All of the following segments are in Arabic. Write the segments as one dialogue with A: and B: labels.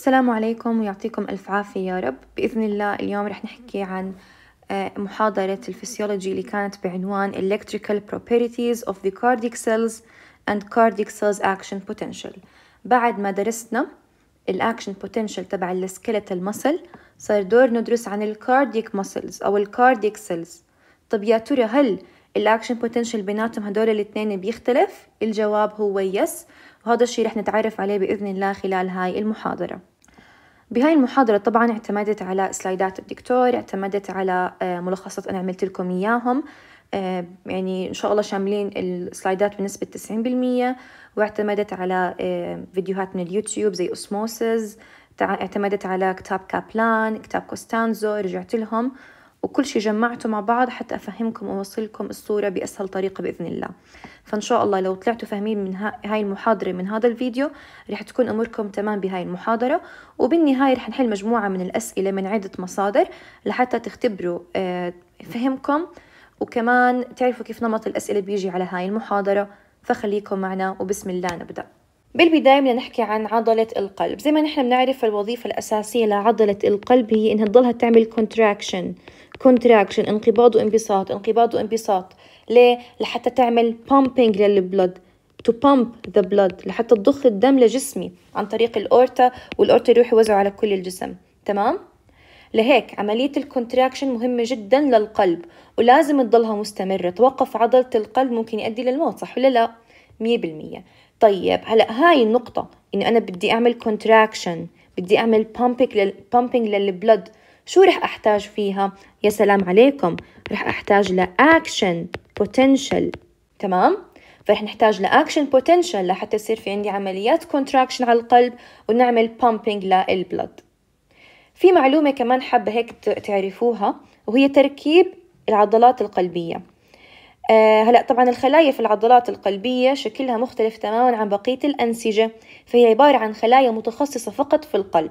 A: السلام عليكم ويعطيكم ألف عافية يا رب بإذن الله اليوم رح نحكي عن آه، محاضرة الفسيولوجي اللي كانت بعنوان Electrical Properties of the Cardiac Cells and Cardiac Cells Action Potential بعد ما درسنا الأكشن بوتنشال تبع السكيلتال مسل صار دور ندرس عن الكارديك مسلز أو الكارديك سيلز طب يا ترى هل الاكشن بوتنشال بيناتهم هدول الاثنين بيختلف الجواب هو يس وهذا الشيء رح نتعرف عليه باذن الله خلال هاي المحاضره بهاي المحاضرة طبعا اعتمدت على سلايدات الدكتور اعتمدت على آه، ملخصات أنا عملت لكم إياهم آه، يعني إن شاء الله شاملين السلايدات بنسبة 90% واعتمدت على آه، فيديوهات من اليوتيوب زي أسموسز اعتمدت على كتاب كابلان كتاب كوستانزو رجعت لهم وكل شيء جمعته مع بعض حتى أفهمكم وأوصلكم الصورة بأسهل طريقة بإذن الله فإن شاء الله لو طلعتوا فاهمين من هاي المحاضرة من هذا الفيديو رح تكون أموركم تمام بهاي المحاضرة وبالنهاية رح نحل مجموعة من الأسئلة من عدة مصادر لحتى تختبروا آه، فهمكم وكمان تعرفوا كيف نمط الأسئلة بيجي على هاي المحاضرة فخليكم معنا وبسم الله نبدأ بالبداية بدنا نحكي عن عضلة القلب زي ما نحن بنعرف الوظيفة الأساسية لعضلة القلب هي إنها تضلها تعمل contraction كونتراكشن انقباض وانبساط انقباض وانبساط ليه لحتى تعمل بامبينج للبلد to pump the blood لحتى تضخ الدم لجسمي عن طريق الأورتا والأورتا يروح يوزعه على كل الجسم تمام لهيك عملية الكونتراكشن مهمة جدا للقلب ولازم تضلها مستمرة توقف عضلة القلب ممكن يؤدي للموت صح ولا لا مية بالمية طيب هلا هاي النقطة إنه أنا بدي أعمل كونتراكشن بدي أعمل بامبينج لل للبلد شو رح أحتاج فيها؟ يا سلام عليكم رح أحتاج لأكشن بوتنشال تمام؟ فرح نحتاج لأكشن بوتنشال لحتى يصير في عندي عمليات كونتراكشن على القلب ونعمل بامبينج للبلد في معلومة كمان حابة هيك تعرفوها وهي تركيب العضلات القلبية آه هلا طبعا الخلايا في العضلات القلبية شكلها مختلف تماما عن بقية الأنسجة فهي عبارة عن خلايا متخصصة فقط في القلب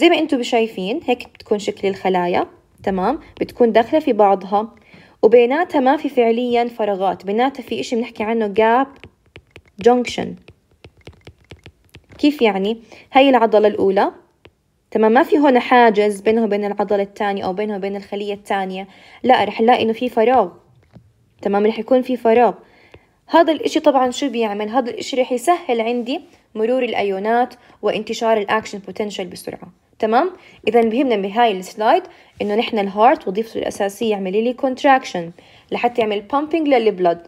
A: زي ما انتم شايفين هيك بتكون شكل الخلايا تمام بتكون داخله في بعضها وبيناتها ما في فعليا فراغات بيناتها في اشي بنحكي عنه gap junction كيف يعني هاي العضله الاولى تمام ما في هون حاجز بينه وبين العضله الثانيه او بينه وبين الخليه الثانيه لا رح نلاقي انه في فراغ تمام رح يكون في فراغ هذا الاشي طبعا شو بيعمل هذا الاشي رح يسهل عندي مرور الايونات وانتشار الاكشن بوتنشال بسرعه تمام اذا بهمنا بهاي السلايد انه نحن الهارت وظيفته الاساسيه يعمل لي كونتراكشن لحتى يعمل بامبنج للبلد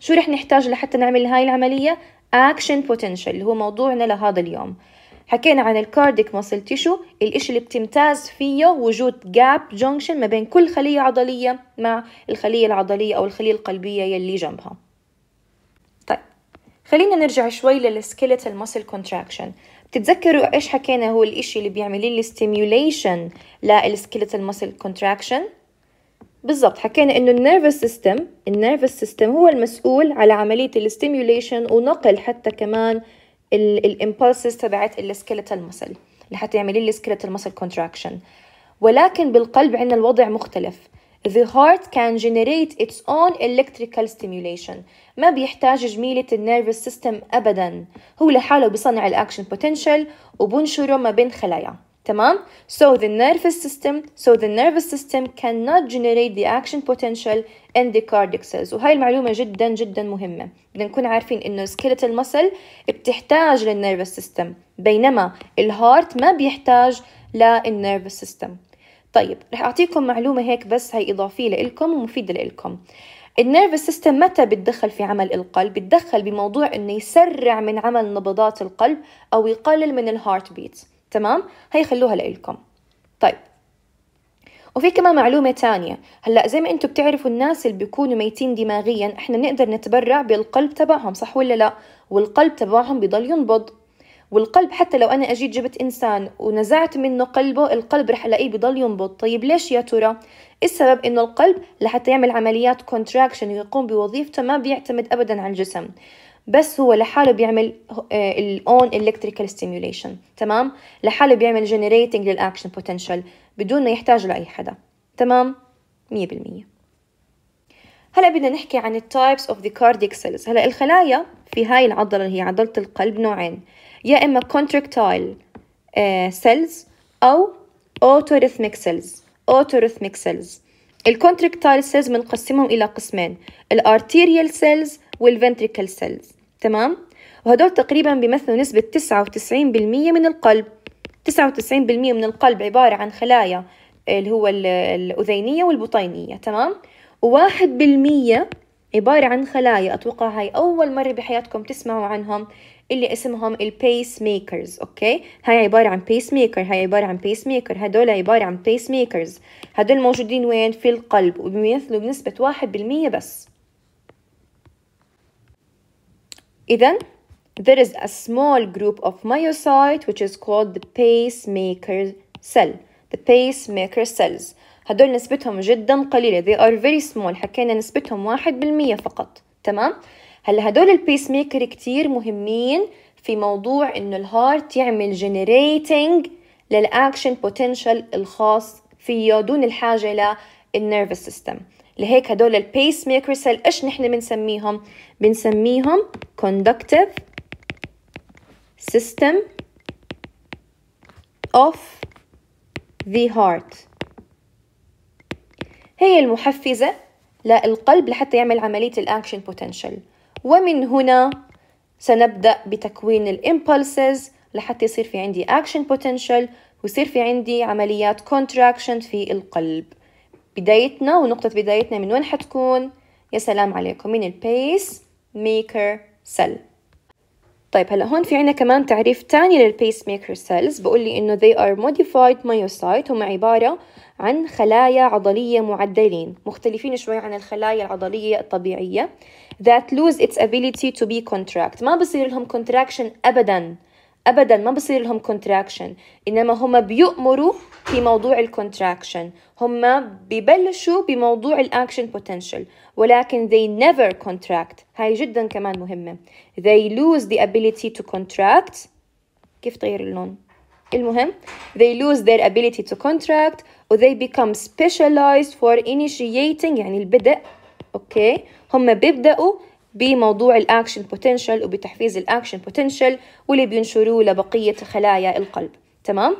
A: شو رح نحتاج لحتى نعمل هاي العمليه اكشن بوتنشال اللي هو موضوعنا لهذا اليوم حكينا عن الكارديك ماسل تيشو الإشي اللي بتمتاز فيه وجود جاب جونكشن ما بين كل خلية عضلية مع الخلية العضلية أو الخلية القلبية يلي جنبها طيب خلينا نرجع شوي للسكيلتال ماسل كونتراكشن بتتذكروا ايش حكينا هو الاشي اللي بيعمل لي stimulation للسكيلتال ماسل كونتراكشن بالضبط حكينا انه النيرفس سيستم النيرفس سيستم هو المسؤول على عمليه الستيميوليشن ونقل حتى كمان الامبلسز تبعت السكيلتال ماسل لحتى يعمل لي السكيلتال ماسل كونتراكشن ولكن بالقلب عندنا الوضع مختلف the heart can generate its own electrical stimulation ما بيحتاج جميلة النيرفس سيستم أبدا هو لحاله بصنع الأكشن بوتنشال وبنشره ما بين خلايا تمام so the nervous system so the nervous system cannot generate the action potential in the cardiac cells وهاي المعلومة جدا جدا مهمة بدنا نكون عارفين إنه skeletal muscle بتحتاج للنيرفس سيستم بينما الهارت ما بيحتاج للنيرفس سيستم طيب رح أعطيكم معلومة هيك بس هي إضافية لإلكم ومفيدة لإلكم النيرفس سيستم متى بتدخل في عمل القلب؟ بتدخل بموضوع إنه يسرع من عمل نبضات القلب أو يقلل من الهارت بيت تمام؟ هي خلوها لإلكم طيب وفي كمان معلومة تانية هلأ زي ما انتم بتعرفوا الناس اللي بيكونوا ميتين دماغيا احنا بنقدر نتبرع بالقلب تبعهم صح ولا لا والقلب تبعهم بضل ينبض والقلب حتى لو انا اجيت جبت انسان ونزعت منه قلبه القلب رح الاقيه بضل ينبض طيب ليش يا ترى إيه السبب انه القلب لحتى يعمل عمليات كونتراكشن ويقوم بوظيفته ما بيعتمد ابدا على الجسم بس هو لحاله بيعمل الاون الكتريكال ستيميوليشن تمام لحاله بيعمل جنريتنج للاكشن بوتنشال بدون ما يحتاج لاي حدا تمام 100% هلا بدنا نحكي عن التايبس اوف ذا كارديك سيلز هلا الخلايا في هاي العضله اللي هي عضله القلب نوعين يا إما contractile آه، cells أو autorhythmic cells autorhythmic cells contractile سيلز بنقسمهم إلى قسمين الارتيريال سيلز ventricle سيلز تمام وهدول تقريبا بيمثلوا نسبة 99% من القلب 99% من القلب عبارة عن خلايا اللي هو الأذينية والبطينية تمام وواحد بالمية عبارة عن خلايا أتوقع هاي أول مرة بحياتكم تسمعوا عنهم اللي اسمهم البيس ميكرز اوكي هاي عبارة عن بيس ميكر هاي عبارة عن بيس ميكر هدول عبارة عن بيس ميكرز هدول موجودين وين في القلب وبيمثلوا بنسبة واحد بالمية بس إذا there is a small group of myocyte which is called the pacemaker cell the pacemaker cells هدول نسبتهم جدا قليلة they are very small حكينا نسبتهم واحد بالمية فقط تمام هلا هدول البيس ميكر كتير مهمين في موضوع انه الهارت يعمل جنريتنج للاكشن بوتنشال الخاص فيه دون الحاجه للنيرفس سيستم لهيك هدول البيس ميكر سيل ايش نحن بنسميهم بنسميهم كوندكتيف system of the heart هي المحفزة للقلب لحتى يعمل عملية الأكشن بوتنشال ومن هنا سنبدأ بتكوين الامبولسز لحتى يصير في عندي اكشن بوتنشال ويصير في عندي عمليات كونتراكشن في القلب بدايتنا ونقطة بدايتنا من وين حتكون؟ يا سلام عليكم من البيس ميكر سيل طيب هلا هون في عنا كمان تعريف تاني للبيس ميكر سيلز بقول لي انه they are modified myocyte هم عبارة عن خلايا عضلية معدلين مختلفين شوي عن الخلايا العضلية الطبيعية that lose its ability to be contract ما بصير لهم contraction أبداً ابدا ما بصير لهم كونتراكشن انما هم بيؤمروا في موضوع الكونتراكشن هم ببلشوا بموضوع الاكشن بوتنشال ولكن they never contract هاي جدا كمان مهمه they lose the ability to contract كيف تغير اللون المهم they lose their ability to contract or they become specialized for initiating يعني البدء اوكي هم بيبدأوا بموضوع الاكشن بوتنشال وبتحفيز الاكشن بوتنشال واللي بينشروه لبقيه خلايا القلب تمام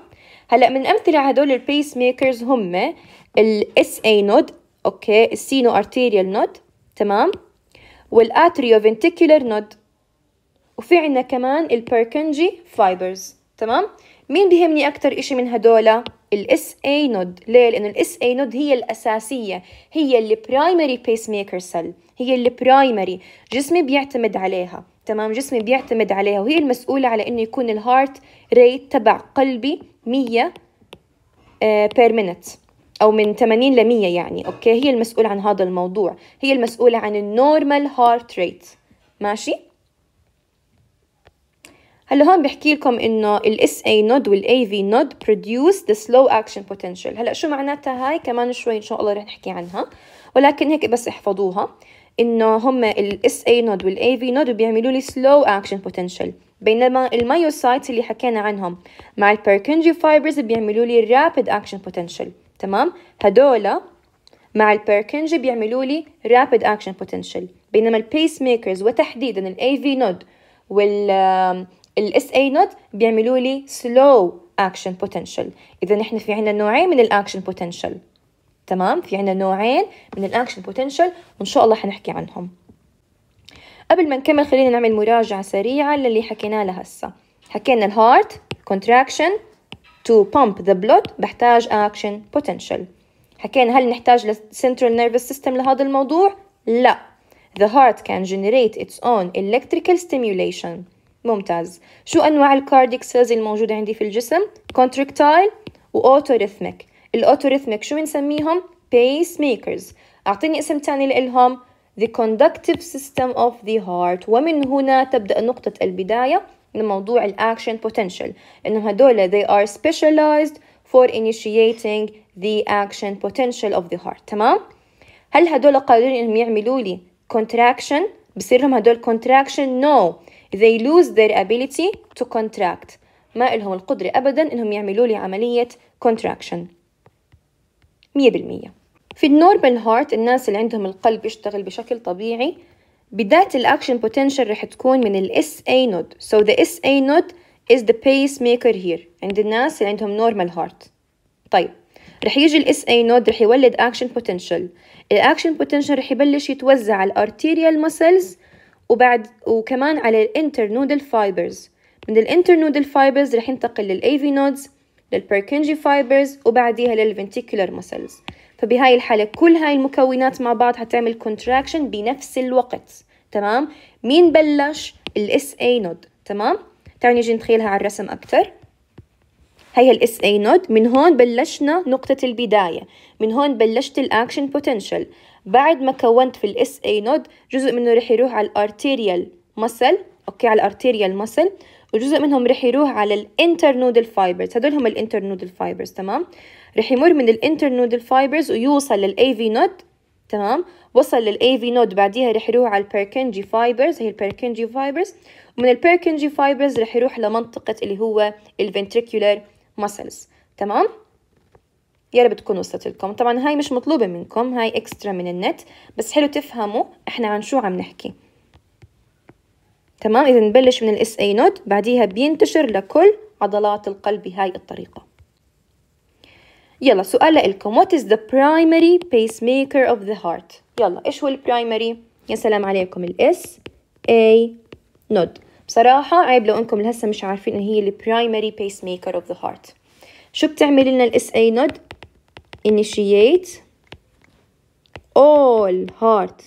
A: هلا من امثله هدول البيس ميكرز هم الاس اي نود اوكي السينو ارتيريال نود تمام والاتريو فنتيكولار نود وفي عندنا كمان البيركنجي فايبرز تمام مين بيهمني اكثر اشي من هدول الاس اي نود ليه لانه الاس اي نود هي الاساسيه هي البرايمري بيس ميكر سيل هي البرايمري جسمي بيعتمد عليها تمام جسمي بيعتمد عليها وهي المسؤوله على انه يكون الهارت ريت تبع قلبي 100 بير مينت او من 80 ل 100 يعني اوكي هي المسؤوله عن هذا الموضوع هي المسؤوله عن النورمال هارت ريت ماشي هلا هون بحكي لكم انه ال SA نود وال AV نود بروديوس ذا سلو اكشن بوتنشال هلا شو معناتها هاي كمان شوي ان شاء الله رح نحكي عنها ولكن هيك بس احفظوها انه هم ال SA نود وال AV نود بيعملوا لي سلو اكشن بوتنشال بينما المايوسايتس اللي حكينا عنهم مع البيركنجي فايبرز بيعملوا لي رابيد اكشن بوتنشال تمام هدول مع البيركنجي بيعملوا لي رابيد اكشن بوتنشال بينما البيس ميكرز وتحديدا ال AV نود وال الاس اي نوت بيعملوا لي سلو اكشن بوتنشال اذا احنا في عندنا نوعين من الاكشن بوتنشال تمام في عندنا نوعين من الاكشن بوتنشال وان شاء الله حنحكي عنهم قبل ما نكمل خلينا نعمل مراجعه سريعه للي حكيناه لهسه حكينا الهارت contraction to pump the blood بحتاج action potential حكينا هل نحتاج للسنترال nervous system لهذا الموضوع لا the heart can generate its own electrical stimulation ممتاز شو أنواع الكارديك سيلز الموجودة عندي في الجسم؟ كونتركتايل وأوتوريثميك الأوتوريثميك شو بنسميهم؟ بيس ميكرز أعطيني اسم تاني لإلهم The conductive system of the heart ومن هنا تبدأ نقطة البداية لموضوع الأكشن بوتنشال إنهم هدول they are specialized for initiating the action potential of the heart تمام؟ هل هدول قادرين إنهم يعملوا لي contraction؟ بصير لهم هدول contraction؟ no they lose their ability to contract ما إلهم القدرة أبدا إنهم يعملوا لي عملية contraction 100% في النورمال هارت الناس اللي عندهم القلب يشتغل بشكل طبيعي بداية الأكشن بوتنشال رح تكون من ال SA node so the SA node is the pacemaker here عند الناس اللي عندهم normal heart طيب رح يجي ال SA node رح يولد action potential ال action potential رح يبلش يتوزع على arterial muscles وبعد وكمان على نودل فايبرز من نودل فايبرز رح ينتقل في نودز للبركنجي فايبرز وبعديها للفنتيكولر مسلز فبهاي الحالة كل هاي المكونات مع بعض حتعمل كونتراكشن بنفس الوقت تمام مين بلش الاس اي نود تمام تعالوا نجي نتخيلها على الرسم اكثر هي الاس اي نود من هون بلشنا نقطة البداية من هون بلشت الاكشن بوتنشال بعد ما كونت في الاس اي نود جزء منه رح يروح على الارتيريال مسل اوكي على الارتيريال مسل وجزء منهم رح يروح على نودل فايبرز هدول هم نودل فايبرز تمام رح يمر من نودل فايبرز ويوصل للاي في نود تمام وصل للاي في نود بعديها رح يروح على البيركنجي فايبرز هي البيركنجي فايبرز ومن البيركنجي فايبرز رح يروح لمنطقة اللي هو الفنتريكولار muscles تمام يا رب تكون وصلت لكم طبعا هاي مش مطلوبة منكم هاي اكسترا من النت بس حلو تفهموا احنا عن شو عم نحكي تمام اذا نبلش من الاس اي نود بعديها بينتشر لكل عضلات القلب بهاي الطريقة يلا سؤال لإلكم What is the primary pacemaker of the heart؟ يلا إيش هو البرايمري؟ يا سلام عليكم الإس اي نود بصراحة عيب لو انكم لهسه مش عارفين ان هي ال primary pacemaker of the heart شو بتعمل لنا ال SA نود initiate all heart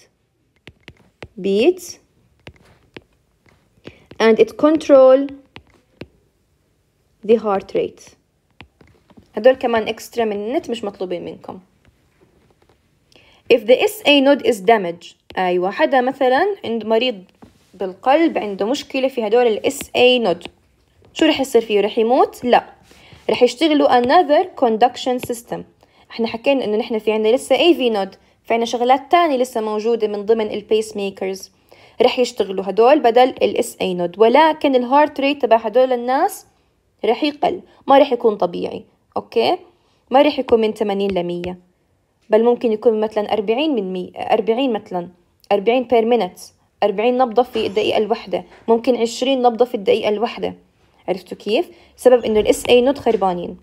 A: beats and it control the heart rate هدول كمان اكسترا من النت مش مطلوبين منكم if the SA node is damaged أيوة حدا مثلا عند مريض القلب عنده مشكلة في هدول الاس اي نود شو رح يصير فيه رح يموت لا رح يشتغلوا another conduction system احنا حكينا انه نحن في عندنا لسه AV نود في عندنا شغلات تانية لسه موجودة من ضمن البيس pacemakers رح يشتغلوا هدول بدل الاس اي نود ولكن الهارت ريت تبع هدول الناس رح يقل ما رح يكون طبيعي اوكي ما رح يكون من 80 ل 100 بل ممكن يكون مثلا 40 من 100 40 مثلا 40 بير minute 40 نبضة في الدقيقة الواحدة ممكن 20 نبضة في الدقيقة الواحدة عرفتوا كيف؟ سبب إنه الاس اي نود خربانين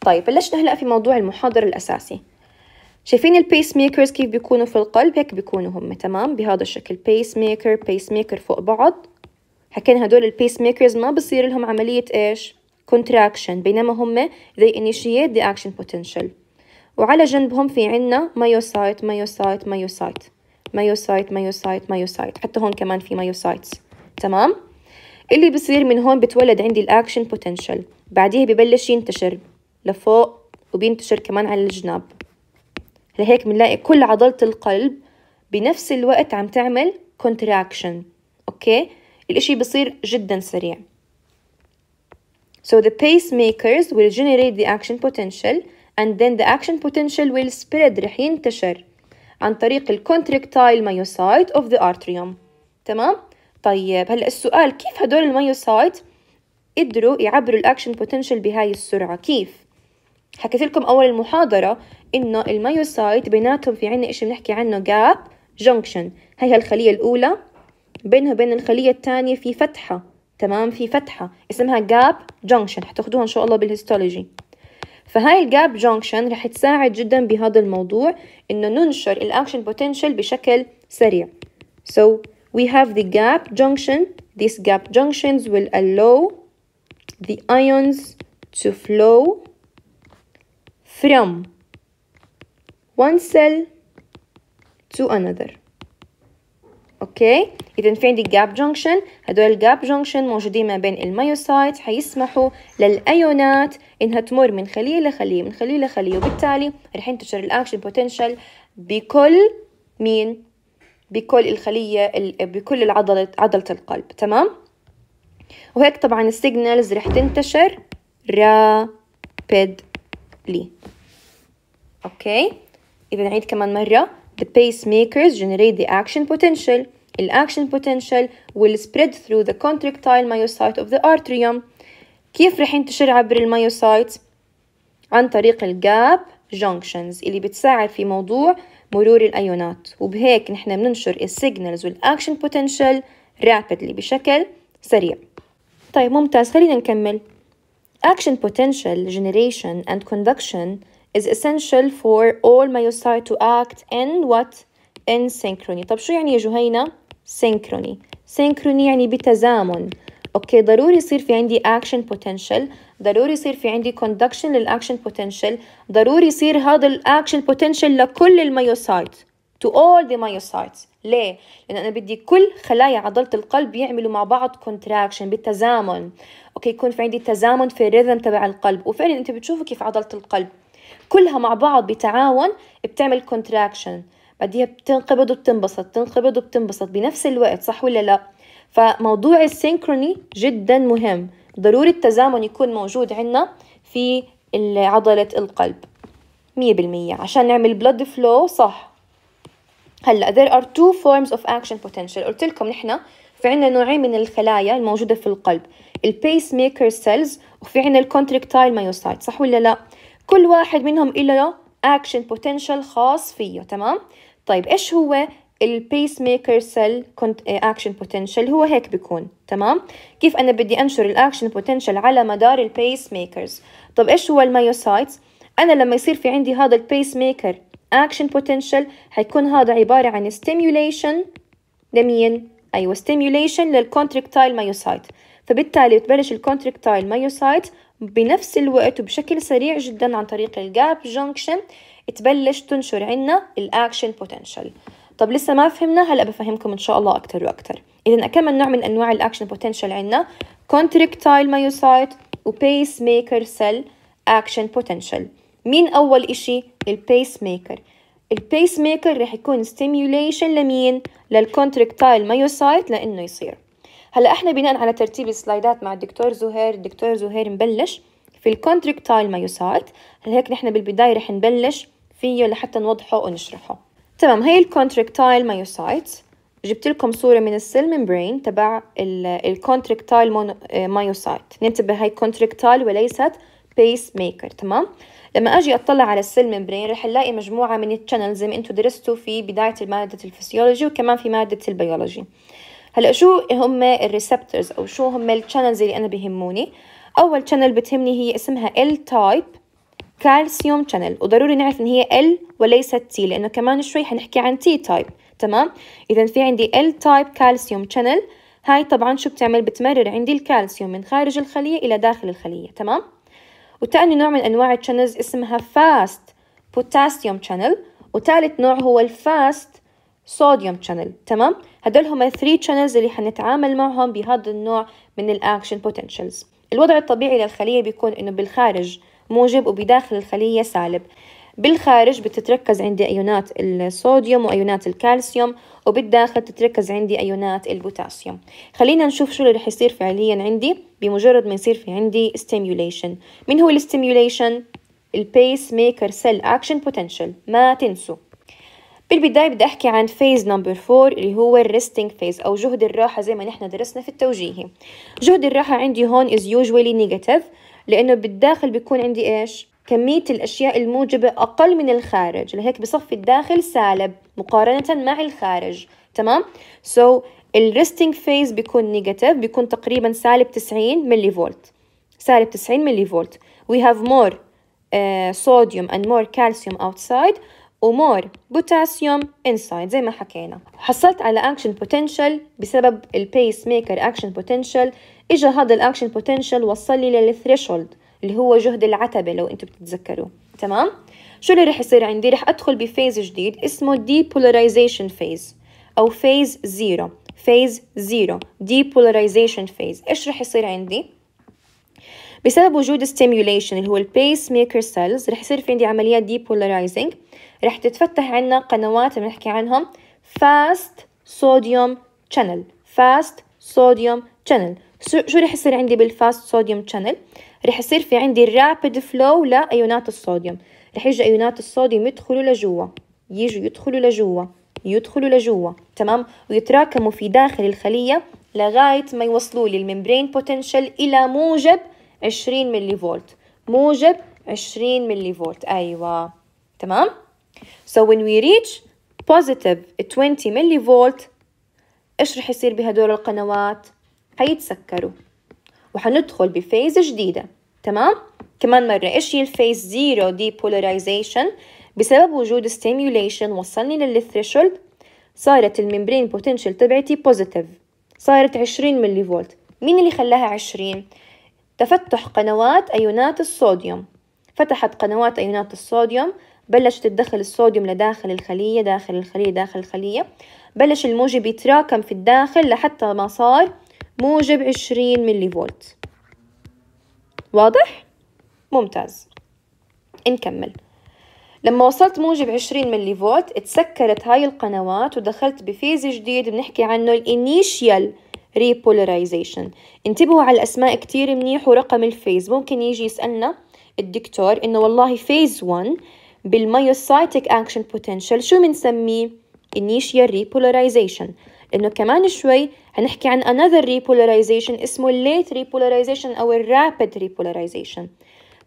A: طيب بلشنا هلأ في موضوع المحاضر الأساسي شايفين البيس ميكرز كيف بيكونوا في القلب هيك بيكونوا هم تمام بهذا الشكل بيس ميكر بيس ميكر فوق بعض حكينا هدول البيس ميكرز ما بصير لهم عملية ايش contraction بينما هم they initiate the action potential وعلى جنبهم في عنا مايوسايت مايوسايت مايوسايت مايوسايت مايوسايت مايوسايت حتى هون كمان في مايوسايتس تمام اللي بصير من هون بتولد عندي الاكشن بوتنشال بعديها ببلش ينتشر لفوق وبينتشر كمان على الجناب لهيك بنلاقي كل عضلة القلب بنفس الوقت عم تعمل contraction اوكي الاشي بصير جدا سريع So the pacemakers will generate the action potential and then the action potential will spread رح ينتشر عن طريق الكونتركتايل مايوسايت اوف ذا ارتريوم تمام طيب هلا السؤال كيف هدول المايوسايت قدروا يعبروا الاكشن بوتنشال بهاي السرعه كيف حكيت لكم اول المحاضره انه المايوسايت بيناتهم في عنا إشي بنحكي عنه جاب junction هي الخليه الاولى بينها وبين الخليه الثانيه في فتحه تمام في فتحه اسمها جاب junction حتاخدوها ان شاء الله بالهيستولوجي فهاي الجاب جونكشن رح تساعد جدا بهذا الموضوع انه ننشر الاكشن بوتنشال بشكل سريع so we have the gap junction these gap junctions will allow the ions to flow from one cell to another okay اذا في عندي gap junction هدول gap junction موجودين ما بين الميوسايت حيسمحوا للايونات انها تمر من خليه لخليه من خليه لخليه وبالتالي رح ينتشر الاكشن potential بكل مين بكل الخليه بكل العضله عضله القلب تمام وهيك طبعا السيجنالز رح تنتشر rapidly اوكي اذا نعيد كمان مره the pacemakers generate the action potential الاكشن potential will spread through the contractile myocyte of the arterium كيف رح ينتشر عبر المايوسايت عن طريق الجاب junctions اللي بتساعد في موضوع مرور الايونات وبهيك نحن بننشر السيجنالز والاكشن potential rapidly بشكل سريع طيب ممتاز خلينا نكمل Action potential generation and conduction is essential for all myocytes to act in what in synchrony طب شو يعني يا جهينة سينكروني سينكروني يعني بتزامن اوكي ضروري يصير في عندي اكشن بوتنشال ضروري يصير في عندي كوندكشن للاكشن بوتنشال ضروري يصير هذا الاكشن بوتنشال لكل الميوسايت to all the myocytes ليه؟ لأن أنا بدي كل خلايا عضلة القلب يعملوا مع بعض كونتراكشن بالتزامن أوكي يكون في عندي تزامن في الريذم تبع القلب وفعلا أنت بتشوفوا كيف عضلة القلب كلها مع بعض بتعاون بتعمل كونتراكشن بعديها بتنقبض وبتنبسط بتنقبض وبتنبسط بنفس الوقت صح ولا لا فموضوع السينكروني جدا مهم ضروري التزامن يكون موجود عندنا في عضلة القلب مية بالمية عشان نعمل blood flow صح هلا there are two forms of action potential قلت لكم نحن في عنا نوعين من الخلايا الموجودة في القلب البيس ميكر سيلز وفي عنا contractile myocytes صح ولا لا كل واحد منهم له اكشن بوتنشال خاص فيه تمام طيب ايش هو البيس ميكر سيل اكشن بوتنشال هو هيك بيكون تمام كيف انا بدي انشر الاكشن بوتنشال على مدار البيس ميكرز طب ايش هو المايوسايتس انا لما يصير في عندي هذا البيس ميكر اكشن بوتنشال حيكون هذا عباره عن ستيميوليشن لمين ايوه ستيميوليشن للكونتراكتايل مايوسايت فبالتالي بتبلش الكونتراكتايل مايوسايت بنفس الوقت وبشكل سريع جدا عن طريق الجاب جونكشن تبلش تنشر عنا الاكشن بوتنشال طب لسه ما فهمنا هلا بفهمكم ان شاء الله اكثر واكثر اذا كم نوع من انواع الاكشن بوتنشال عنا كونتركتايل مايوسايت وبيس ميكر سيل اكشن بوتنشال مين اول إشي البيس ميكر البيس ميكر رح يكون ستيميوليشن لمين للكونتركتايل مايوسايت لانه يصير هلا احنا بناء على ترتيب السلايدات مع الدكتور زهير الدكتور زهير مبلش في الكونتركتايل مايوسايت هيك نحن بالبداية رح نبلش فيه لحتى نوضحه ونشرحه تمام هي الكونتركتايل مايوسايت جبت لكم صورة من السيل ممبرين تبع الكونتركتايل آه، مايوسايت ننتبه هي كونتركتايل وليست بيس ميكر تمام لما اجي اطلع على السيل ممبرين رح نلاقي مجموعه من التشانلز اللي انتم درستوا في بدايه ماده الفسيولوجي وكمان في ماده البيولوجي هلا شو هم الريسبتورز او شو هم التشانلز اللي انا بهموني اول شانل بتهمني هي اسمها ال تايب كالسيوم شانل وضروري نعرف ان هي ال وليست تي لانه كمان شوي حنحكي عن تي تايب تمام اذا في عندي ال تايب كالسيوم شانل هاي طبعا شو بتعمل بتمرر عندي الكالسيوم من خارج الخليه الى داخل الخليه تمام وتاني نوع من انواع الشانلز اسمها فاست بوتاسيوم شانل وثالث نوع هو الفاست صوديوم شانل تمام هدول هم 3 شانلز اللي حنتعامل معهم بهذا النوع من الاكشن بوتنشلز الوضع الطبيعي للخلية بيكون إنه بالخارج موجب وبداخل الخلية سالب بالخارج بتتركز عندي أيونات الصوديوم وأيونات الكالسيوم وبالداخل تتركز عندي أيونات البوتاسيوم خلينا نشوف شو اللي رح يصير فعليا عندي بمجرد ما يصير في عندي stimulation من هو الستيميوليشن؟ البيس ميكر سيل اكشن بوتنشل ما تنسوا بالبداية بدي أحكي عن فيز نمبر فور اللي هو الريستنج فيز أو جهد الراحة زي ما نحن درسنا في التوجيهي جهد الراحة عندي هون is usually negative لأنه بالداخل بيكون عندي إيش؟ كمية الأشياء الموجبة أقل من الخارج لهيك بصفي الداخل سالب مقارنة مع الخارج تمام؟ so الريستنج فيز بيكون نيجاتيف بيكون تقريبا سالب 90 ملي فولت سالب 90 ملي فولت وي هاف مور صوديوم اند مور كالسيوم اوتسايد ومور بوتاسيوم انسايد زي ما حكينا حصلت على اكشن بوتنشال بسبب البيس ميكر اكشن بوتنشال اجى هذا الاكشن بوتنشال وصل لي للثريشولد اللي هو جهد العتبة لو انتم بتتذكروا تمام شو اللي رح يصير عندي رح ادخل بفيز جديد اسمه بولاريزيشن فيز او زيرو فيز زيرو دي بولاريزيشن فيز ايش رح يصير عندي بسبب وجود stimulation اللي هو البيس ميكر سيلز رح يصير في عندي عمليات depolarizing رح تتفتح عنا قنوات بنحكي عنهم فاست صوديوم channel فاست صوديوم channel شو رح يصير عندي بالفاست صوديوم channel رح يصير في عندي rapid فلو لايونات الصوديوم رح يجي ايونات الصوديوم يدخلوا لجوا يجوا يدخلوا لجوا يدخلوا لجوا تمام ويتراكموا في داخل الخليه لغايه ما يوصلوا للممبرين بوتنشل الى موجب 20 ملي فولت موجب 20 ملي فولت أيوة تمام so when we reach positive 20 ملي فولت إيش رح يصير بهدول القنوات حيتسكروا وحندخل بفيز جديدة تمام كمان مرة إيش هي الفيز zero depolarization بسبب وجود stimulation وصلني للثريشولد صارت الممبرين بوتنشل تبعتي بوزيتيف صارت 20 ملي فولت مين اللي خلاها 20 تفتح قنوات أيونات الصوديوم فتحت قنوات أيونات الصوديوم بلشت تدخل الصوديوم لداخل الخلية داخل الخلية داخل الخلية بلش الموجب يتراكم في الداخل لحتى ما صار موجب عشرين ملي فولت واضح؟ ممتاز نكمل لما وصلت موجب 20 ملي فولت اتسكرت هاي القنوات ودخلت بفيز جديد بنحكي عنه الانيشيال repolarization انتبهوا على الأسماء كتير منيح ورقم الفيز ممكن يجي يسألنا الدكتور إنه والله فيز 1 بالميوسايتك أكشن بوتنشال شو بنسميه؟ initial repolarization لأنه كمان شوي هنحكي عن another repolarization اسمه late repolarization أو rapid repolarization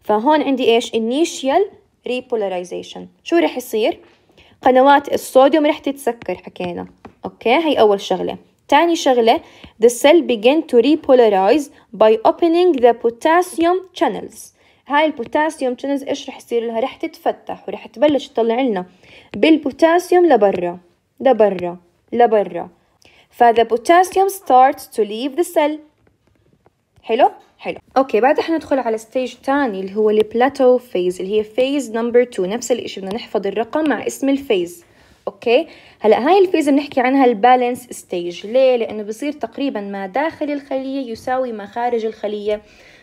A: فهون عندي إيش؟ initial repolarization شو رح يصير؟ قنوات الصوديوم رح تتسكر حكينا أوكي هي أول شغلة تاني شغلة the cell begin to repolarize by opening the potassium channels هاي البوتاسيوم channels ايش رح يصير لها رح تتفتح ورح تبلش تطلع لنا بالبوتاسيوم لبرا لبرا لبرا ف the potassium starts to leave the cell حلو حلو اوكي بعد احنا ندخل على ستيج تاني اللي هو البلاتو فيز اللي هي فيز نمبر 2 نفس الاشي بدنا نحفظ الرقم مع اسم الفيز اوكي هلا هاي الفيز بنحكي عنها البالانس ستيج ليه لانه بصير تقريبا ما داخل الخليه يساوي ما خارج الخليه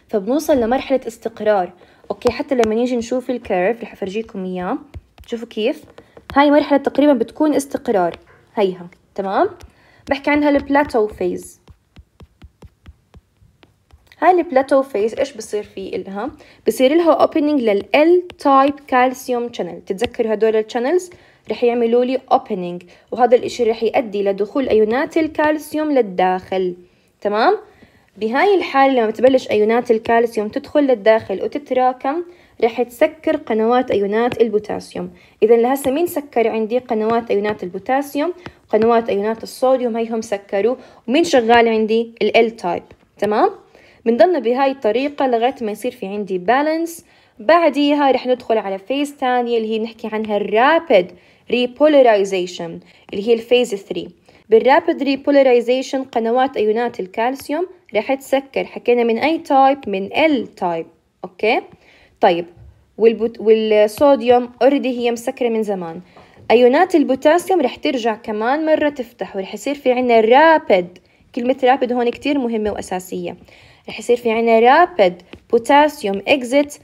A: فبنوصل لمرحله استقرار اوكي حتى لما نيجي نشوف الكيرف رح افرجيكم اياه شوفوا كيف هاي مرحله تقريبا بتكون استقرار هيها تمام بحكي عنها البلاتو فيز هاي البلاتو فيز ايش بصير في إلها بصير لها اوبننج للال تايب كالسيوم شانل تتذكروا هدول الشانلز رح يعملوا لي opening وهذا الإشي رح يؤدي لدخول أيونات الكالسيوم للداخل تمام؟ بهاي الحالة لما تبلش أيونات الكالسيوم تدخل للداخل وتتراكم رح تسكر قنوات أيونات البوتاسيوم إذا لهسه مين سكر عندي قنوات أيونات البوتاسيوم قنوات أيونات الصوديوم هيهم سكروا ومين شغال عندي ال تايب تمام بنضلنا بهاي الطريقة لغاية ما يصير في عندي بالانس بعديها رح ندخل على فيز تانية اللي هي بنحكي عنها الرابد repolarization اللي هي الفيز 3 بالرابد repolarization قنوات أيونات الكالسيوم راح تسكر حكينا من أي تايب من ال تايب أوكي طيب والبوت... والصوديوم اوريدي هي مسكرة من زمان أيونات البوتاسيوم راح ترجع كمان مرة تفتح وراح يصير في عنا رابد كلمة رابد هون كتير مهمة وأساسية راح يصير في عنا رابد بوتاسيوم اكزيت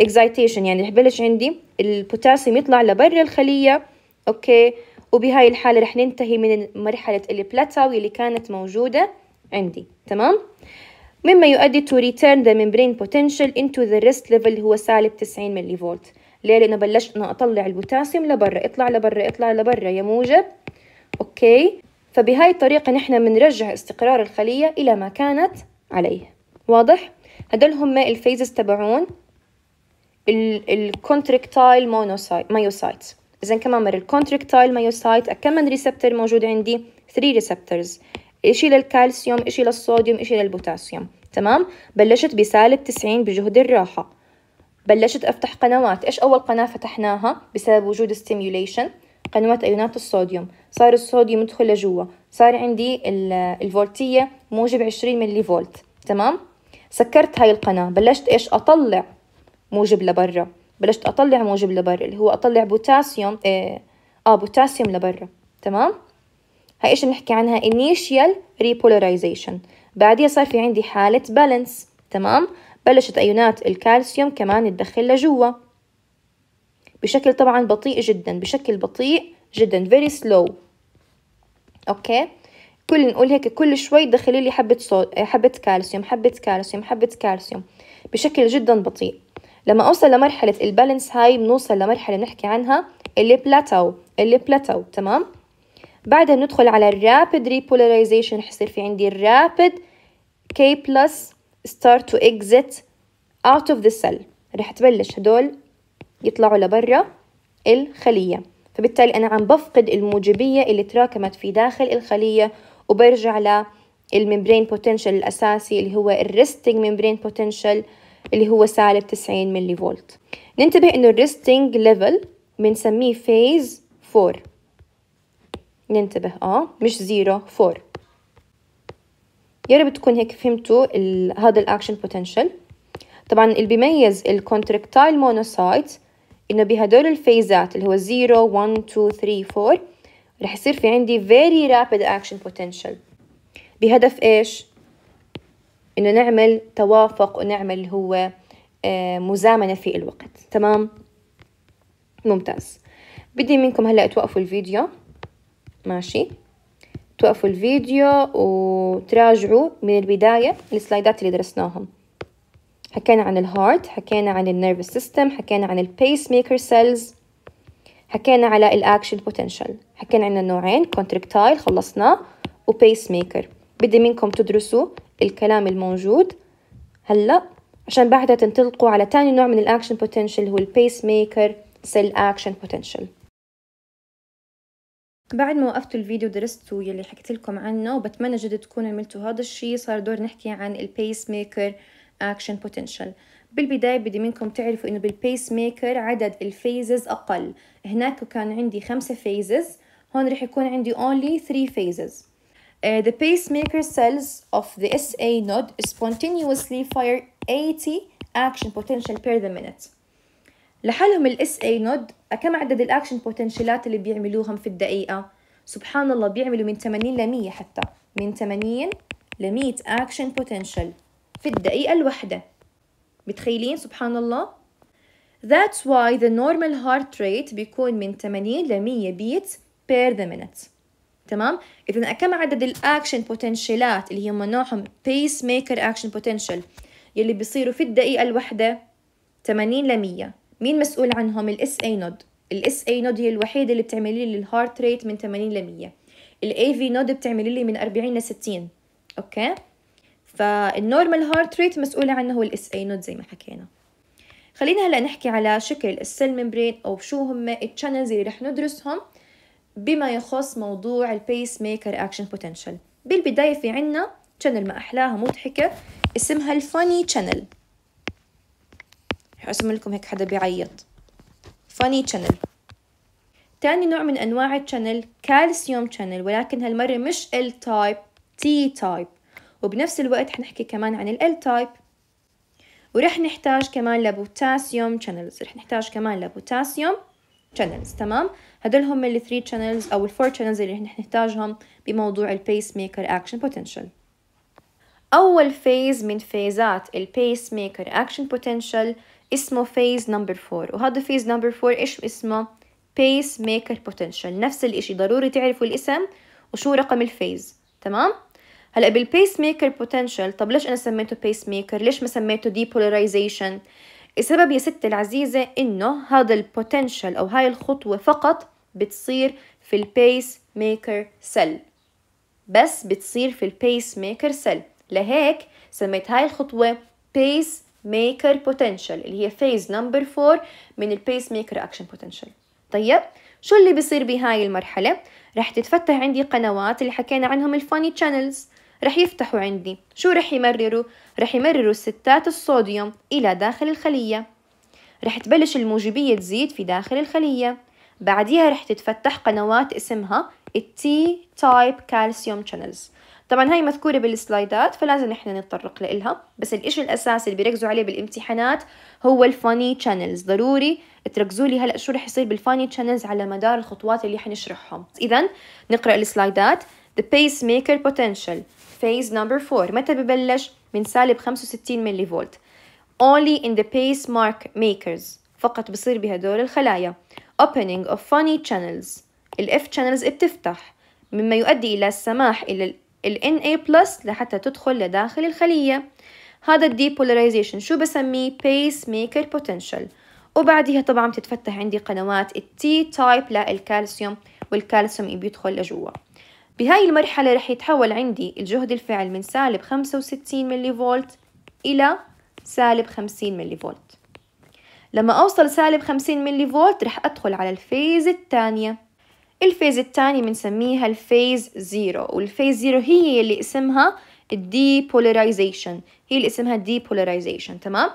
A: اكزايتيشن يعني رح بلش عندي البوتاسيوم يطلع لبرا الخلية اوكي وبهاي الحالة رح ننتهي من مرحلة البلاتاوي اللي كانت موجودة عندي تمام مما يؤدي to return the membrane potential into the rest level اللي هو سالب 90 ملي فولت ليه لأنه بلشت أنا أطلع البوتاسيوم لبرا اطلع لبرا اطلع لبرا يا موجب أوكي فبهاي الطريقة نحن بنرجع استقرار الخلية إلى ما كانت عليه واضح؟ هدول هم الفيزز تبعون الكونتركتايل مايوسايت اذا كمان مره الكونتركتايل مايوسايت من ريسبتر موجود عندي 3 ريسبترز شيء للكالسيوم شيء للصوديوم شيء للبوتاسيوم تمام بلشت بسالب 90 بجهد الراحة بلشت أفتح قنوات إيش أول قناة فتحناها بسبب وجود ستيميوليشن قنوات أيونات الصوديوم صار الصوديوم يدخل لجوا صار عندي الفولتية موجب 20 ملي فولت تمام سكرت هاي القناة بلشت إيش أطلع موجب لبرا بلشت اطلع موجب لبرا اللي هو اطلع بوتاسيوم اه, آه بوتاسيوم لبرا تمام هاي ايش بنحكي عنها initial repolarization بعديها صار في عندي حالة بالانس تمام بلشت ايونات الكالسيوم كمان تدخل لجوا بشكل طبعا بطيء جدا بشكل بطيء جدا very slow اوكي كل نقول هيك كل شوي دخلي لي حبة صوت حبة كالسيوم حبة كالسيوم حبة كالسيوم بشكل جدا بطيء لما اوصل لمرحله البالانس هاي بنوصل لمرحله بنحكي عنها اللي بلاتو اللي بلاتو تمام بعدها بندخل على الرابد ريبولاريزيشن رح يصير في عندي الرابد كي بلس ستارت تو اكزيت اوت اوف ذا سيل رح تبلش هدول يطلعوا لبرا الخليه فبالتالي انا عم بفقد الموجبيه اللي تراكمت في داخل الخليه وبرجع للممبرين بوتنشال الاساسي اللي هو الريستنج ممبرين بوتنشال اللي هو سالب 90 ملي فولت ننتبه انه الريستنج ليفل بنسميه فيز 4 ننتبه اه مش زيرو 4 يا رب تكون هيك فهمتوا هذا الاكشن بوتنشال طبعا اللي بيميز الكونتراكتايل مونوسايت انه بهدول الفيزات اللي هو 0 1 2 3 4 رح يصير في عندي فيري رابيد اكشن بوتنشال بهدف ايش إنه نعمل توافق ونعمل اللي هو آه، مزامنة في الوقت تمام ممتاز بدي منكم هلأ توقفوا الفيديو ماشي توقفوا الفيديو وتراجعوا من البداية السلايدات اللي درسناهم حكينا عن الهارت حكينا عن النيرفس سيستم حكينا عن البيس ميكر سيلز حكينا على الاكشن بوتنشال حكينا عن النوعين كونتركتايل خلصناه وبيس ميكر بدي منكم تدرسوا الكلام الموجود هلا عشان بعدها تنطلقوا على تاني نوع من الاكشن بوتنشال هو البيس ميكر سيل اكشن بوتنشال بعد ما وقفتوا الفيديو درستوا يلي حكيت لكم عنه وبتمنى جد تكونوا عملتوا هذا الشيء صار دور نحكي عن البيس ميكر اكشن بوتنشال بالبداية بدي منكم تعرفوا انه بالبيس ميكر عدد الفيزز اقل هناك كان عندي خمسة فيزز هون رح يكون عندي only three phases Uh, the pacemaker cells of the SA node spontaneously fire 80 action potential per the minute لحالهم ال SA node كم عدد ال action potentialات اللي بيعملوهم في الدقيقه سبحان الله بيعملوا من 80 ل 100 حتى من 80 ل 100 action potential في الدقيقه الواحده متخيلين سبحان الله That's why the normal heart rate بيكون من 80 ل 100 beats per the minute تمام اذا كم عدد الاكشن بوتنشيلات اللي هم نوعهم بيس ميكر اكشن بوتنشال يلي بيصيروا في الدقيقه الواحده 80 ل 100 مين مسؤول عنهم الاس اي نود الاس اي نود هي الوحيده اللي بتعملي لي الهارت ريت من 80 ل 100 الاي في نود بتعملي لي من 40 ل 60 اوكي فالنورمال هارت ريت مسؤوله عنه هو الاس اي نود زي ما حكينا خلينا هلا نحكي على شكل السيل ممبرين او شو هم التشانلز اللي رح ندرسهم بما يخص موضوع البيس ميكر اكشن بوتنشال بالبدايه في عنا شانل ما احلاها مضحكه اسمها الفاني شانل رح ارسم لكم هيك حدا بيعيط فاني شانل تاني نوع من انواع الشانل كالسيوم شانل ولكن هالمره مش ال تايب تي تايب وبنفس الوقت حنحكي كمان عن ال تايب ورح نحتاج كمان لبوتاسيوم شانلز رح نحتاج كمان لبوتاسيوم شانلز تمام هدول هم ال 3 channels او ال 4 channels اللي رح نحتاجهم بموضوع ال pacemaker action potential اول phase من فيزات ال pacemaker action potential اسمه phase number 4 وهذا phase number 4 ايش اسمه pacemaker potential نفس الاشي ضروري تعرفوا الاسم وشو رقم الفيز تمام هلا بالبيس ميكر بوتنشال طب ليش انا سميته بيس ميكر ليش ما سميته ديبولاريزيشن السبب يا ستي العزيزة إنه هذا البوتنشال أو هاي الخطوة فقط بتصير في البيس ميكر سيل بس بتصير في البيس ميكر سيل لهيك سميت هاي الخطوة بيس ميكر بوتنشال اللي هي فيز نمبر 4 من البيس ميكر اكشن بوتنشال طيب شو اللي بصير بهاي المرحلة؟ رح تتفتح عندي قنوات اللي حكينا عنهم الفاني تشانلز رح يفتحوا عندي شو رح يمرروا؟ رح يمرروا ستات الصوديوم إلى داخل الخلية رح تبلش الموجبية تزيد في داخل الخلية بعديها رح تتفتح قنوات اسمها التي تايب كالسيوم شانلز طبعا هاي مذكورة بالسلايدات فلازم نحن نتطرق لإلها بس الإشي الأساسي اللي بيركزوا عليه بالامتحانات هو الفاني شانلز ضروري تركزوا لي هلأ شو رح يصير بالفاني شانلز على مدار الخطوات اللي حنشرحهم إذا نقرأ السلايدات The pacemaker potential phase number 4 متى ببلش من سالب 65 ملي فولت only in the pace mark makers فقط بصير بهدول الخلايا opening of funny channels ال F channels بتفتح مما يؤدي إلى السماح إلى ال Na plus لحتى تدخل لداخل الخلية هذا depolarization شو بسميه pace maker potential وبعدها طبعا بتتفتح عندي قنوات التي تايب للكالسيوم والكالسيوم بيدخل لجوا بهاي المرحلة رح يتحول عندي الجهد الفعل من سالب 65 ملي فولت إلى سالب 50 ملي فولت لما أوصل سالب 50 ملي فولت رح أدخل على الفيز الثانية الفيز الثاني بنسميها الفيز زيرو والفيز زيرو هي اللي اسمها depolarization هي اللي اسمها depolarization تمام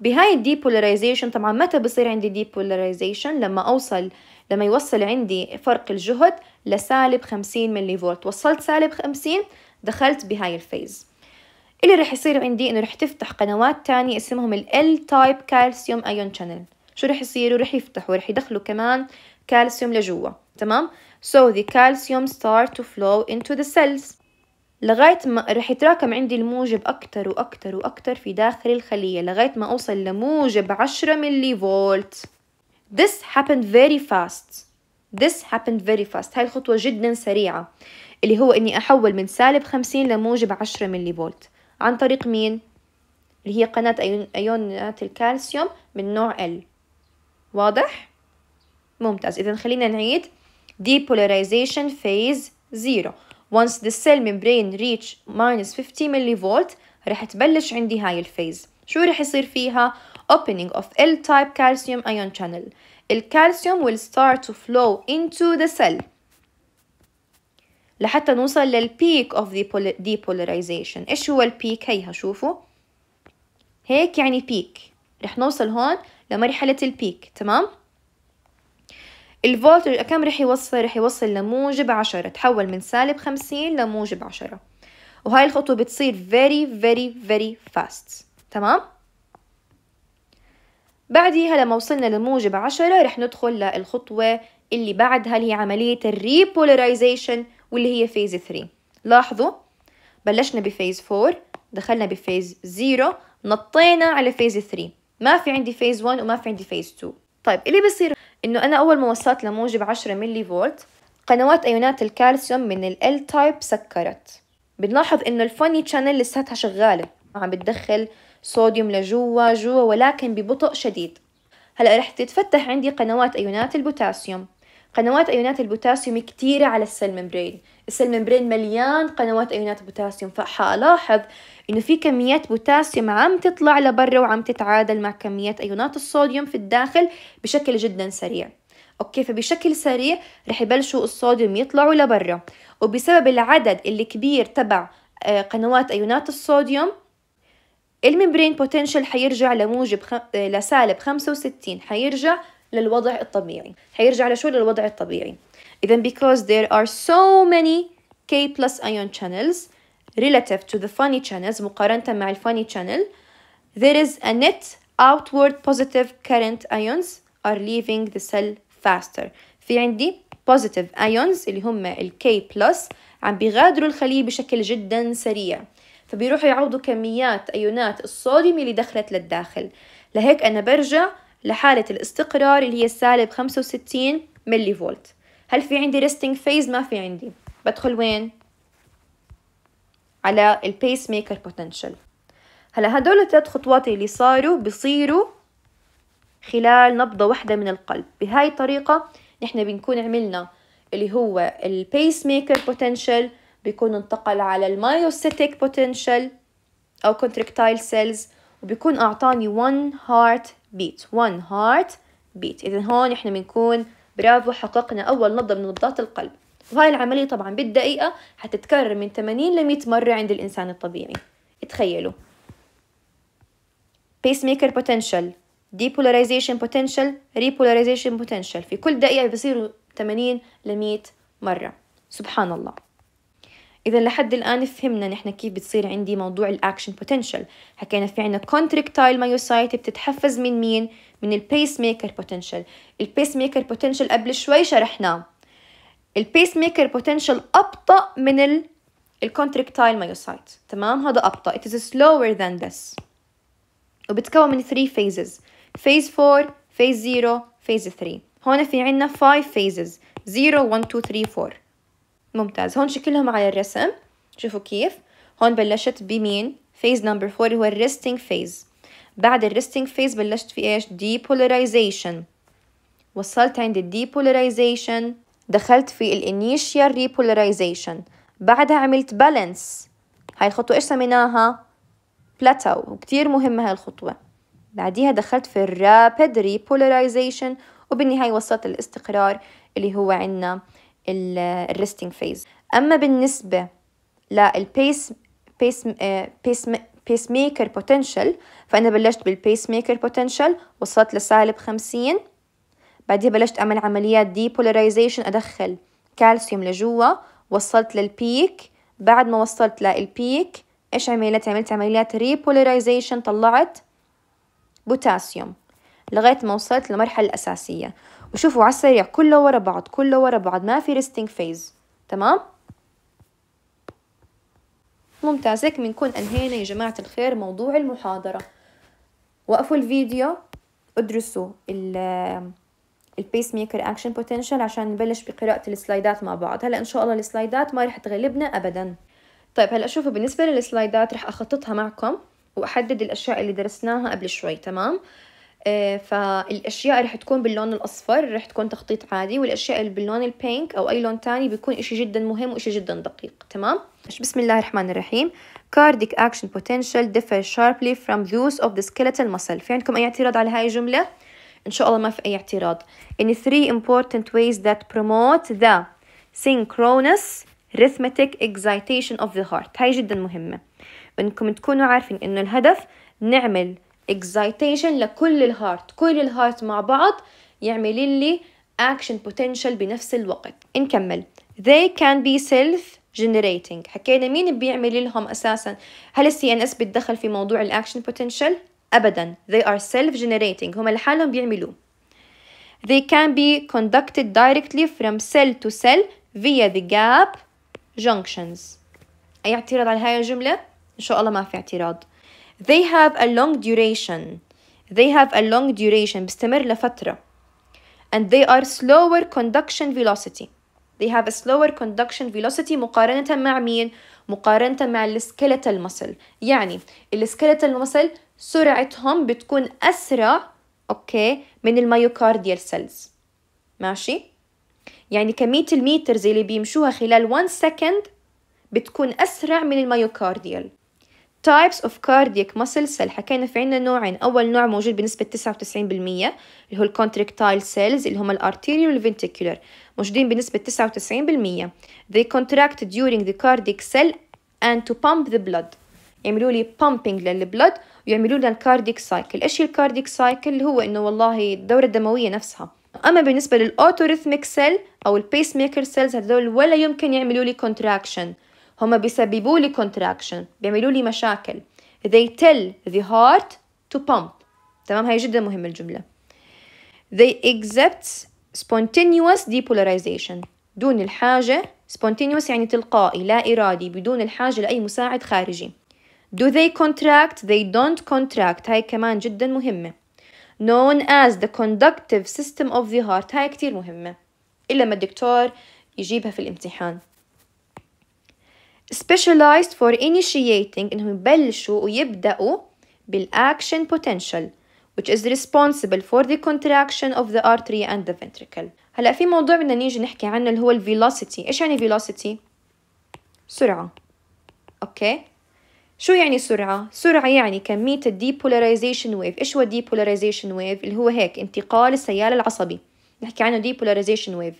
A: بهاي depolarization طبعا متى بصير عندي depolarization لما أوصل لما يوصل عندي فرق الجهد لسالب 50 ملي فولت وصلت سالب 50 دخلت بهاي الفيز اللي رح يصير عندي انه رح تفتح قنوات تانية اسمهم ال L type كالسيوم ايون شانل شو رح يصيروا رح يفتحوا رح يدخلوا كمان كالسيوم لجوا تمام so the calcium start to flow into the cells لغاية ما رح يتراكم عندي الموجب أكتر وأكتر وأكتر في داخل الخلية لغاية ما أوصل لموجب عشرة ملي فولت This happened very fast. This happened very fast. هاي الخطوة جدا سريعة اللي هو إني أحول من سالب 50 لموجب 10 ملي فولت عن طريق مين؟ اللي هي قناة أيونات الكالسيوم من نوع L واضح؟ ممتاز إذا خلينا نعيد depolarization phase 0 once the cell membrane reach minus 50 ملي فولت رح تبلش عندي هاي الفيز شو رح يصير فيها؟ opening of L-type calcium ion channel. الكالسيوم will start to flow into the cell لحتى نوصل للبيك of the depolarization ايش هو البيك هيها شوفوا هيك يعني بيك رح نوصل هون لمرحلة البيك تمام الفولتج كم رح يوصل رح يوصل لموجب عشرة تحول من سالب خمسين لموجب عشرة وهاي الخطوة بتصير very very very fast تمام بعديها لما وصلنا لموجب عشرة رح ندخل للخطوة اللي بعدها اللي هي عملية الريبولاريزيشن واللي هي فيز 3 لاحظوا بلشنا بفيز 4 دخلنا بفيز 0 نطينا على فيز 3 ما في عندي فيز 1 وما في عندي فيز 2 طيب اللي بصير انه انا اول ما وصلت لموجب 10 ملي فولت قنوات ايونات الكالسيوم من ال L تايب سكرت بنلاحظ انه الفوني تشانل لساتها شغاله عم بتدخل صوديوم لجوا جوا ولكن ببطء شديد هلأ رح تتفتح عندي قنوات أيونات البوتاسيوم قنوات أيونات البوتاسيوم كتيرة على السيل ممبرين السيل ممبرين مليان قنوات أيونات بوتاسيوم فحألاحظ إنه في كميات بوتاسيوم عم تطلع لبرا وعم تتعادل مع كميات أيونات الصوديوم في الداخل بشكل جدا سريع اوكي فبشكل سريع رح يبلشوا الصوديوم يطلعوا لبرا وبسبب العدد الكبير تبع آه، قنوات ايونات الصوديوم الممبرين بوتنشال حيرجع لموجب خ... لسالب 65 حيرجع للوضع الطبيعي حيرجع لشو للوضع الطبيعي إذا because there are so many K plus ion channels relative to the funny channels مقارنة مع الفاني channel there is a net outward positive current ions are leaving the cell faster في عندي positive ions اللي هم ال K plus عم بيغادروا الخلية بشكل جدا سريع فبيروحوا يعوضوا كميات أيونات الصوديوم اللي دخلت للداخل لهيك أنا برجع لحالة الاستقرار اللي هي سالب 65 ملي فولت هل في عندي ريستنج فيز ما في عندي بدخل وين على البيس ميكر بوتنشال هلا هدول الثلاث خطوات اللي صاروا بصيروا خلال نبضة واحدة من القلب بهاي الطريقة نحن بنكون عملنا اللي هو البيس ميكر بوتنشال بيكون انتقل على المايوسيتيك بوتنشال أو كونتركتايل سيلز وبيكون أعطاني 1 هارت بيت 1 هارت بيت إذا هون إحنا بنكون برافو حققنا أول نبضة من نبضات القلب وهاي العملية طبعا بالدقيقة حتتكرر من 80 ل 100 مرة عند الإنسان الطبيعي تخيلوا بيس ميكر بوتنشال depolarization potential repolarization potential في كل دقيقة بيصيروا 80 ل 100 مرة سبحان الله إذا لحد الآن فهمنا نحن كيف بتصير عندي موضوع الأكشن بوتنشال حكينا في عنا كونتركتايل مايوسايت بتتحفز من مين؟ من البيس ميكر بوتنشال البيس ميكر بوتنشال قبل شوي شرحناه البيس ميكر بوتنشال أبطأ من ال الكونتركتايل مايوسايت تمام هذا أبطأ it is slower than this وبتكون من 3 phases phase 4 phase 0 phase 3 هون في عنا 5 phases 0 1 2 3 4 ممتاز هون شكلهم على الرسم شوفوا كيف هون بلشت بمين فيز نمبر 4 هو الريستنج فيز بعد الريستنج فيز بلشت في ايش depolarization وصلت عند depolarization دخلت في الانيشيال repolarization بعدها عملت بالانس هاي الخطوة ايش سميناها بلاتو وكتير مهمة هاي الخطوة بعديها دخلت في الرابد repolarization وبالنهاية وصلت الاستقرار اللي هو عنا الريستنج فيز اما بالنسبه للبيس بيس بيس بيس ميكر بوتنشال فانا بلشت بالبيس ميكر بوتنشال وصلت لسالب 50 بعدين بلشت اعمل عمليات ديبولاريزيشن ادخل كالسيوم لجوا وصلت للبيك بعد ما وصلت للبيك ايش عملت عملت عمليات ريبولاريزيشن طلعت بوتاسيوم لغايه ما وصلت للمرحله الاساسيه وشوفوا على السريع كله ورا بعض كله ورا بعض ما في ريستنج فيز تمام ممتاز هيك بنكون انهينا يا جماعه الخير موضوع المحاضره وقفوا الفيديو ادرسوا ال البيس ميكر اكشن بوتنشال عشان نبلش بقراءه السلايدات مع بعض هلا ان شاء الله السلايدات ما رح تغلبنا ابدا طيب هلا شوفوا بالنسبه للسلايدات رح اخططها معكم واحدد الاشياء اللي درسناها قبل شوي تمام آه، فالاشياء رح تكون باللون الاصفر رح تكون تخطيط عادي والاشياء اللي باللون البينك او اي لون تاني بيكون اشي جدا مهم واشي جدا دقيق تمام بسم الله الرحمن الرحيم cardiac action potential differ sharply from those of the skeletal muscle في عندكم اي اعتراض على هاي الجملة؟ ان شاء الله ما في اي اعتراض in three important ways that promote the synchronous rhythmic excitation of the heart هاي جدا مهمة انكم تكونوا عارفين انه الهدف نعمل اكزايتيشن لكل الهارت كل الهارت مع بعض يعمل لي اكشن بوتنشال بنفس الوقت نكمل they can be self generating حكينا مين بيعمل لهم اساسا هل السي ان اس بتدخل في موضوع الاكشن بوتنشال ابدا they are self generating هم لحالهم بيعملوه they can be conducted directly from cell to cell via the gap junctions أي اعتراض على هاي الجملة؟ إن شاء الله ما في اعتراض they have a long duration they have a long duration بيستمر لفترة and they are slower conduction velocity they have a slower conduction velocity مقارنة مع مين؟ مقارنة مع skeletal muscle يعني skeletal muscle سرعتهم بتكون أسرع أوكي من الميوكارديال سيلز ماشي؟ يعني كمية الميترز اللي بيمشوها خلال 1 second بتكون أسرع من الميوكارديال types of cardiac muscle cell حكينا في عنا نوعين أول نوع موجود بنسبة 99% اللي هو contractile cells اللي هم ال arterial ventricular موجودين بنسبة 99% they contract during the cardiac cell and to pump the blood يعملوا لي pumping للبلد ويعملوا لنا الكارديك سايكل ايش الكارديك سايكل اللي هو انه والله الدورة الدموية نفسها اما بالنسبة للاوتوريثميك سيل او البيس ميكر سيلز هذول ولا يمكن يعملوا لي contraction هما بيسببوا لي contraction بيعملوا لي مشاكل they tell the heart to pump تمام هاي جدا مهمة الجملة they accept spontaneous depolarization دون الحاجة spontaneous يعني تلقائي لا إرادي بدون الحاجة لأي مساعد خارجي do they contract they don't contract هاي كمان جدا مهمة known as the conductive system of the heart هاي كتير مهمة إلا ما الدكتور يجيبها في الامتحان specialized for initiating انهم يبلشوا ويبدأوا بالاكشن potential which is responsible for the contraction of the artery and the ventricle هلا في موضوع بدنا نيجي نحكي عنه اللي هو ال velocity ايش يعني velocity سرعه اوكي شو يعني سرعة؟ سرعة يعني كمية depolarization wave إيش هو depolarization wave؟ اللي هو هيك انتقال السيال العصبي، نحكي عنه depolarization wave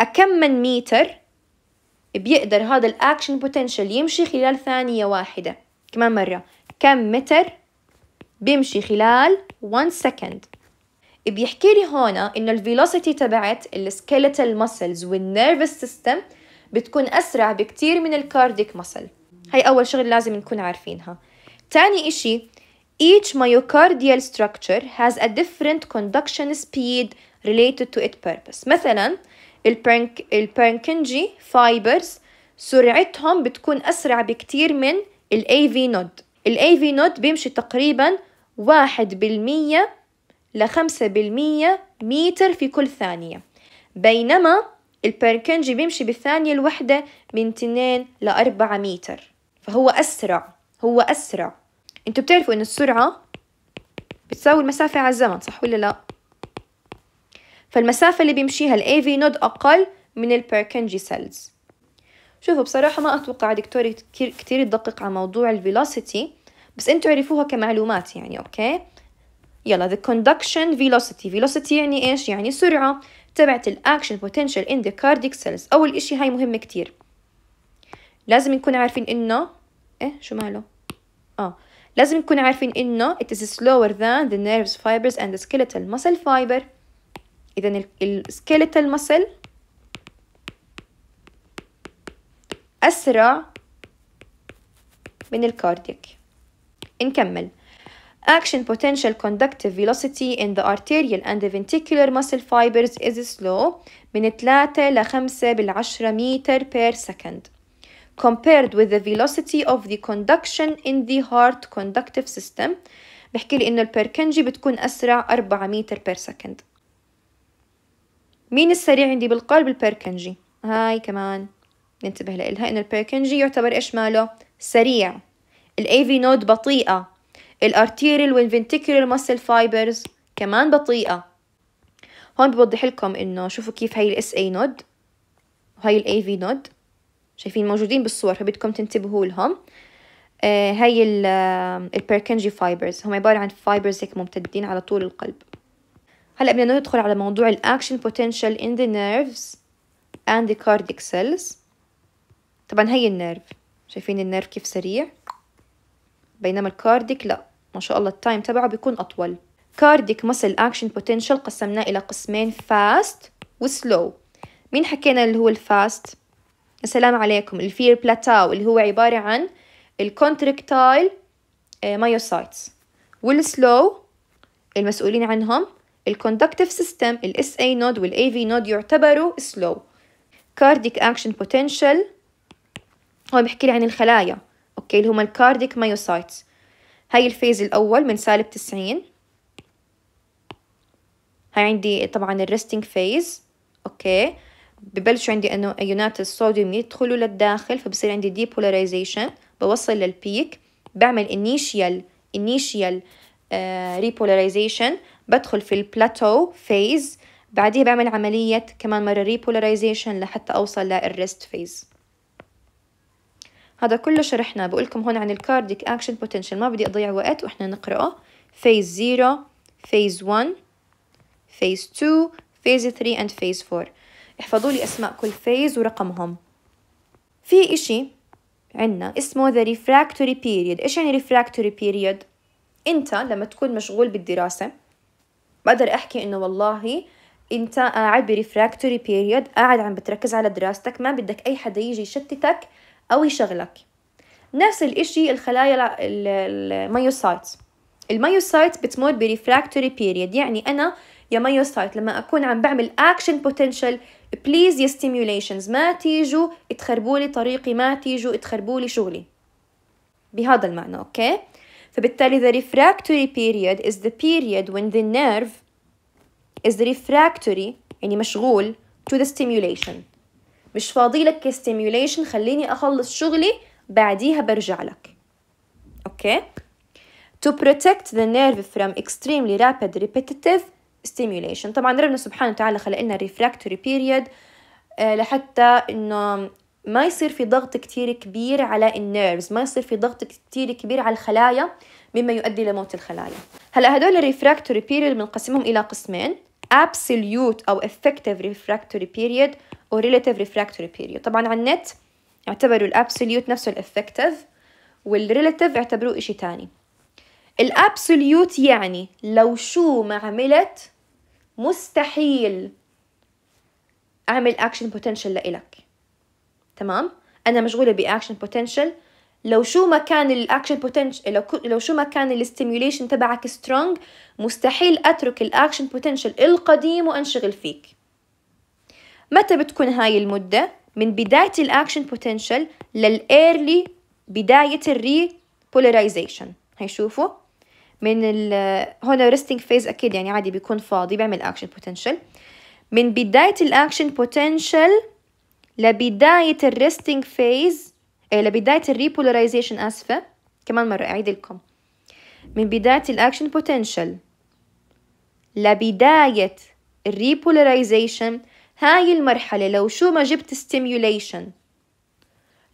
A: أكم من متر بيقدر هذا الأكشن بوتنشال يمشي خلال ثانية واحدة كمان مرة كم متر بيمشي خلال 1 سكند بيحكي لي هون إنه الفيلوسيتي تبعت السكيلتال ماسلز والنيرفس سيستم بتكون أسرع بكتير من الكارديك ماسل هاي أول شغل لازم نكون عارفينها تاني إشي each myocardial structure has a different conduction speed related to its purpose مثلاً البنك البنكنجي فايبرز سرعتهم بتكون أسرع بكتير من الأي AV نود الأي AV نود بيمشي تقريبا واحد بالمية لخمسة بالمية متر في كل ثانية بينما البركنجي بيمشي بالثانية الوحدة من تنين لأربعة متر فهو أسرع هو أسرع انتوا بتعرفوا إن السرعة بتساوي المسافة على الزمن صح ولا لأ؟ فالمسافة اللي بيمشيها الـ AV نود أقل من الـ Purkinje cells شوفوا بصراحة ما أتوقع دكتوري كتير تدقق على موضوع الـ Velocity بس انتوا عرفوها كمعلومات يعني أوكي يلا the conduction velocity velocity يعني إيش يعني سرعة تبعت الـ Action potential in the cardiac cells أول إشي هاي مهم كتير لازم نكون عارفين إنه إيه شو ماله آه لازم نكون عارفين إنه it is slower than the nerves fibers and the skeletal muscle fiber اذا السكيلتال مسل اسرع من الكاردياك نكمل Action potential conductive velocity in the arterial and the ventricular muscle fibers is slow من 3 ل 5 بالعشرة متر per second compared with the velocity of the conduction in the heart conductive system بحكي لي إنه البركنجي بتكون أسرع 4 متر per second مين السريع عندي بالقلب البيركنجي هاي كمان ننتبه لإلها إن البيركنجي يعتبر إيش ماله سريع الاي في نود بطيئة الارتيريال arterial والventricular muscle fibers كمان بطيئة هون بوضح لكم إنه شوفوا كيف هاي الاس اي نود وهي الاي في نود شايفين موجودين بالصور فبدكم تنتبهوا لهم آه هاي البيركنجي فايبرز هم عبارة عن فايبرز هيك ممتدين على طول القلب هلا بدنا ندخل على موضوع الاكشن بوتنشال in the nerves and the cardiac cells طبعا هي النيرف شايفين النيرف كيف سريع بينما الكارديك لا ما شاء الله التايم تبعه بيكون اطول كارديك مسل اكشن بوتنشال قسمناه الى قسمين فاست وسلو مين حكينا اللي هو الفاست السلام عليكم الفير بلاتاو اللي هو عبارة عن الكونتركتايل مايوسايتس والسلو المسؤولين عنهم الكوندكتيف سيستم ال SA نود وال AV نود يعتبروا slow cardiac action potential هو بحكي لي عن الخلايا اوكي اللي هما الكارديك مايوسايتس هاي الفيز الاول من سالب 90 هاي عندي طبعا الريستنج فيز اوكي ببلشوا عندي انه ايونات الصوديوم يدخلوا للداخل فبصير عندي ديبولاريزيشن بوصل للبيك بعمل انيشيال انيشيال ريبولاريزيشن بدخل في البلاتو فيز بعديها بعمل عملية كمان مرة ريبولاريزيشن لحتى أوصل للريست فيز هذا كله شرحناه بقولكم هون عن الكارديك أكشن بوتنشال ما بدي أضيع وقت وإحنا نقرأه فيز 0 فيز 1 فيز 2 فيز 3 and فيز 4 احفظوا لي أسماء كل فيز ورقمهم في إشي عنا اسمه the refractory period إيش يعني refractory period؟ أنت لما تكون مشغول بالدراسة بقدر احكي انه والله انت قاعد بريفراكتوري بيريود قاعد عم بتركز على دراستك ما بدك اي حدا يجي يشتتك او يشغلك نفس الاشي الخلايا الميوسايت الميوسايت بتمر بريفراكتوري بيريود يعني انا يا ميوسايت لما اكون عم بعمل اكشن بوتنشال بليز يا ستيميوليشنز ما تيجوا تخربوا لي طريقي ما تيجوا تخربوا لي شغلي بهذا المعنى اوكي فبالتالي the refractory period is the period when the nerve is refractory يعني مشغول to the stimulation مش فاضي لك stimulation خليني أخلص شغلي بعديها برجع لك أوكي okay. to protect the nerve from extremely rapid repetitive stimulation طبعا ربنا سبحانه وتعالى خلق لنا refractory period لحتى انه ما يصير في ضغط كتير كبير على النيرفز ما يصير في ضغط كتير كبير على الخلايا مما يؤدي لموت الخلايا هلا هدول الريفراكتوري بيريد بنقسمهم الى قسمين ابسوليوت او افكتيف ريفراكتوري بيريد او ريليتيف ريفراكتوري بيريد طبعا على النت اعتبروا الابسوليوت نفسه الافكتيف والريليتيف اعتبروه إشي تاني الابسوليوت يعني لو شو ما عملت مستحيل اعمل اكشن بوتنشل لإلك تمام انا مشغوله باكشن بوتنشال لو شو ما كان الاكشن بوتنشال لو, لو شو ما كان الاستيميوليشن تبعك سترونج مستحيل اترك الاكشن بوتنشال القديم وانشغل فيك متى بتكون هاي المده من بدايه الاكشن بوتنشال للايرلي بدايه الري بولاريزيشن هيشوفوا من هون ريستنج فيز اكيد يعني عادي بيكون فاضي بيعمل اكشن بوتنشال من بدايه الاكشن بوتنشال لبداية الريستنج فيز لبداية الريبولاريزيشن آسفة كمان مرة أعيد لكم من بداية الأكشن بوتنشال لبداية الريبولاريزيشن هاي المرحلة لو شو ما جبت ستيميوليشن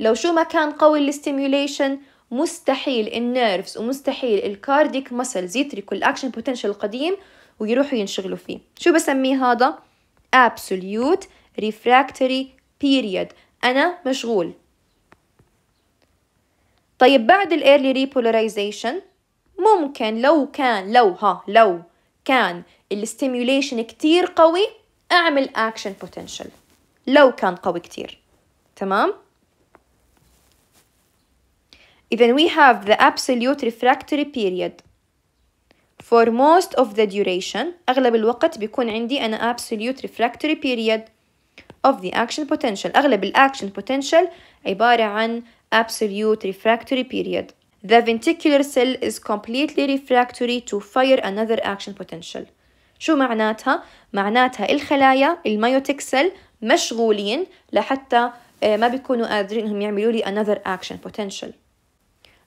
A: لو شو ما كان قوي الستيميوليشن مستحيل النيرفز ومستحيل الكارديك مسلز يتركوا الاكشن بوتنشال القديم ويروحوا ينشغلوا فيه شو بسميه هذا absolute refractory period أنا مشغول طيب بعد الـ early repolarization ممكن لو كان لو ها لو كان الـ stimulation كتير قوي أعمل action potential لو كان قوي كتير تمام؟ إذا we have the absolute refractory period for most of the duration أغلب الوقت بيكون عندي أنا absolute refractory period of the action potential أغلب الأكشن potential عبارة عن absolute refractory period The ventricular cell is completely refractory to fire another action potential شو معناتها؟ معناتها الخلايا الميوتيك سيل مشغولين لحتى ما بيكونوا قادرين انهم يعملوا لي another action potential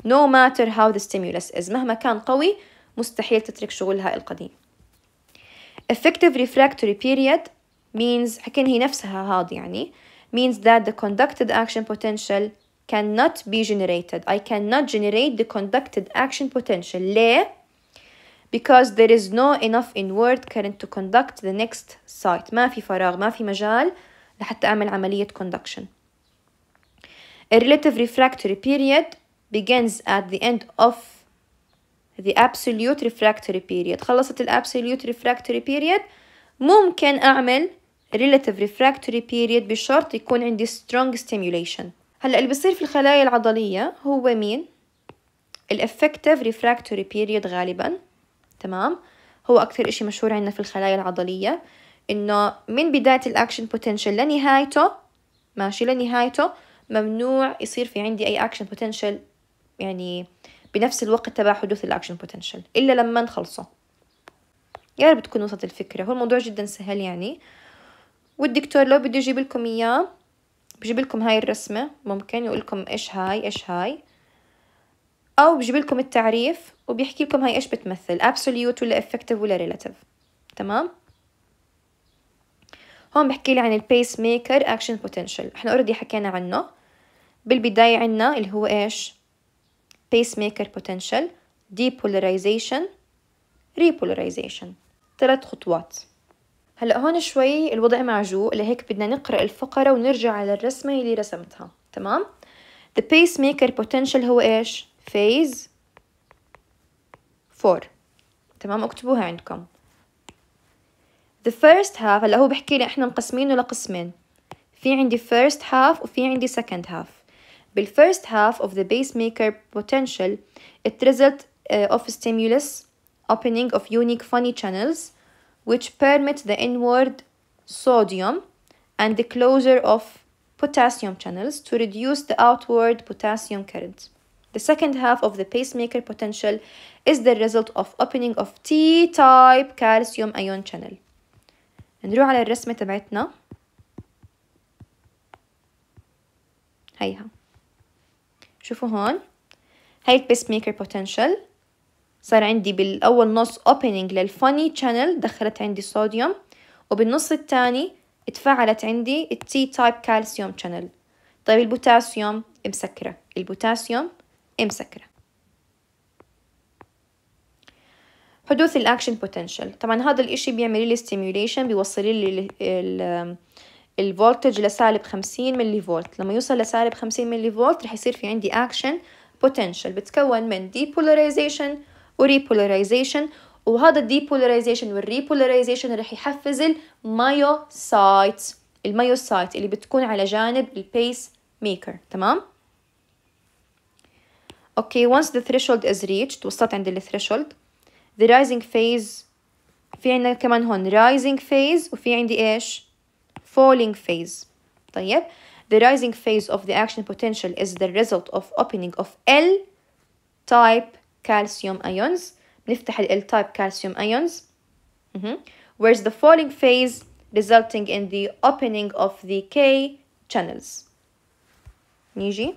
A: no matter how the stimulus is مهما كان قوي مستحيل تترك شغلها القديم effective refractory period means حكين هي نفسها هاد يعني means that the conducted action potential cannot be generated I cannot generate the conducted action potential ليه؟ because there is no enough inward current to conduct the next site ما في فراغ ما في مجال لحتى أعمل عملية conduction A relative refractory period begins at the end of the absolute refractory period خلصت ال absolute refractory period ممكن أعمل relative refractory period بشرط يكون عندي strong stimulation هلا اللي بصير في الخلايا العضلية هو مين الافكتيف ريفراكتوري بيريد غالبا تمام هو اكثر اشي مشهور عندنا في الخلايا العضلية انه من بداية الاكشن بوتنشال لنهايته ماشي لنهايته ممنوع يصير في عندي اي اكشن بوتنشال يعني بنفس الوقت تبع حدوث الاكشن بوتنشال الا لما نخلصه يا رب تكون وصلت الفكرة هو الموضوع جدا سهل يعني والدكتور لو بده يجيب لكم اياه بجيب لكم هاي الرسمه ممكن يقول لكم ايش هاي ايش هاي او بجيب لكم التعريف وبيحكي لكم هاي ايش بتمثل absolute ولا effective ولا relative تمام هون بحكي لي عن البيس ميكر اكشن بوتنشال احنا اوريدي حكينا عنه بالبدايه عنا اللي هو ايش بيس ميكر بوتنشال depolarization repolarization ثلاث خطوات هلا هون شوي الوضع معجوق لهيك بدنا نقرا الفقره ونرجع على الرسمه اللي رسمتها تمام the pacemaker potential هو ايش phase 4 تمام اكتبوها عندكم the first half هلا هو بحكي لي احنا مقسمينه لقسمين في عندي first half وفي عندي second half بال first half of the pacemaker potential it result uh, of stimulus opening of unique funny channels which permits the inward sodium and the closure of potassium channels to reduce the outward potassium current. The second half of the pacemaker potential is the result of opening of T-type calcium ion channel. نروح على الرسمة تبعتنا. هيها. شوفوا هون. هاي البيسميكر potential صار عندي بالأول نص opening للفاني channel دخلت عندي صوديوم وبالنص الثاني اتفعلت عندي التي تايب كالسيوم channel طيب البوتاسيوم مسكرة البوتاسيوم مسكرة حدوث الاكشن بوتنشال طبعا هذا الاشي بيعمل لي ستيميوليشن بيوصل لي الفولتج لسالب 50 ملي فولت لما يوصل لسالب 50 ملي فولت رح يصير في عندي اكشن بوتنشال بتكون من depolarization وريبولاريزيشن وهذا الديبولاريزيشن والريبولاريزيشن رح يحفز المايوسايت المايوسايت اللي بتكون على جانب البيس ميكر تمام اوكي once the threshold is reached وصلت عند الثريشولد the rising phase في عندنا كمان هون rising phase وفي عندي ايش falling phase طيب the rising phase of the action potential is the result of opening of L type calcium ions نفتح ال type calcium ions where's the falling phase resulting in the opening of the K channels نيجي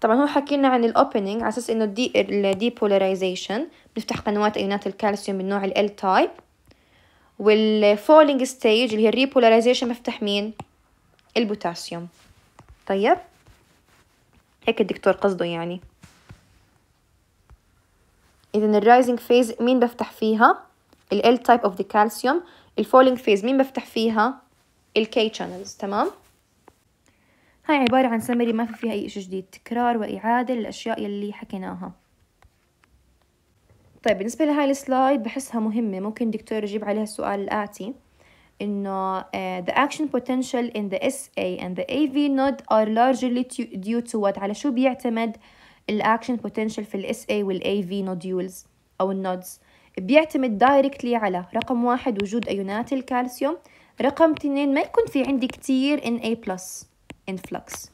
A: طبعا هو حكينا عن عن الاوبننج على اساس انه الدي الديبولاريزيشن بنفتح قنوات ايونات الكالسيوم من نوع ال تايب والفولينج ستيج اللي هي الريبولاريزيشن بفتح مين البوتاسيوم طيب هيك الدكتور قصده يعني إذا الرايزنج فيز مين بفتح فيها ال L type of the calcium الفولينج فيز مين بفتح فيها ال K channels تمام هاي عبارة عن سمري ما في فيها أي إشي جديد تكرار وإعادة للأشياء يلي حكيناها طيب بالنسبة لهاي السلايد بحسها مهمة ممكن دكتور يجيب عليها السؤال الآتي إنه uh, the action potential in the SA and the AV node are largely due to what على شو بيعتمد action potential في ال SA وال AV nodules أو النودز بيعتمد directly على رقم واحد وجود أيونات الكالسيوم رقم اثنين ما يكون في عندي كتير Na plus influx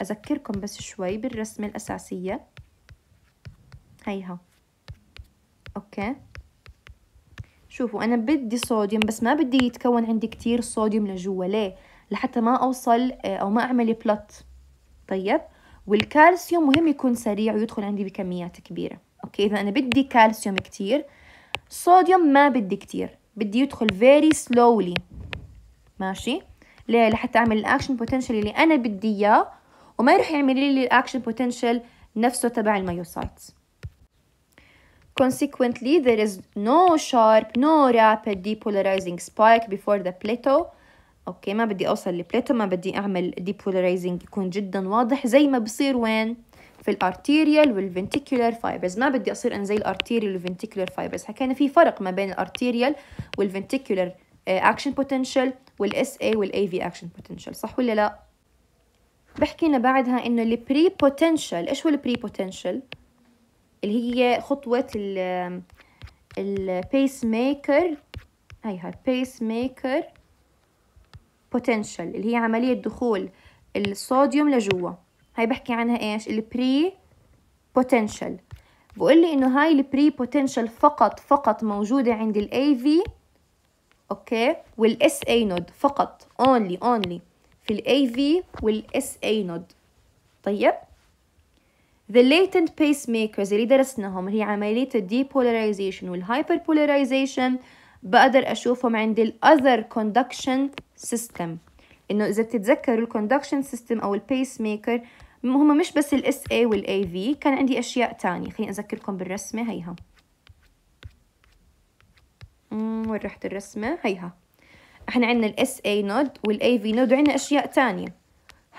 A: أذكركم بس شوي بالرسمة الأساسية هيها أوكي شوفوا انا بدي صوديوم بس ما بدي يتكون عندي كتير صوديوم لجوا ليه لحتى ما اوصل آه، او ما اعمل بلوت طيب والكالسيوم مهم يكون سريع ويدخل عندي بكميات كبيرة اوكي اذا انا بدي كالسيوم كتير صوديوم ما بدي كتير بدي يدخل فيري سلولي ماشي ليه لحتى اعمل الاكشن بوتنشال اللي انا بدي اياه وما يروح يعمل لي الاكشن بوتنشال نفسه تبع المايوسايتس Consequently, there is no sharp, no rapid depolarizing spike before the plateau. اوكي ما بدي اوصل لبلاتو ما بدي اعمل depolarizing يكون جدا واضح زي ما بصير وين في الارتيريال والفنتيكولار فايبرز ما بدي اصير انا زي الارتيريال والفنتيكولار فايبرز حكينا في فرق ما بين الارتيريال والفنتيكولار اكشن بوتنشال والاس اي والاي في اكشن بوتنشال صح ولا لا بحكينا بعدها انه البري بوتنشال ايش هو البري بوتنشال اللي هي خطوة ال البيس ميكر هيها بيس ميكر بوتنشال اللي هي عملية دخول الصوديوم لجوا هاي بحكي عنها ايش البري بوتنشال بقول لي انه هاي البري بوتنشال فقط فقط موجودة عند الاي في اوكي والاس اي نود فقط اونلي اونلي في الاي في والاس اي نود طيب The latent pacemakers اللي درسناهم هي عملية depolarization والهايبربولاريزيشن بقدر أشوفهم عند ال other conduction system إنه إذا بتتذكروا ال conduction system أو ال pacemaker هم مش بس ال SA وال AV كان عندي أشياء تانية خليني أذكركم بالرسمة هيها وين رحت الرسمة هيها احنا عندنا ال SA node وال AV node وعندنا أشياء تانية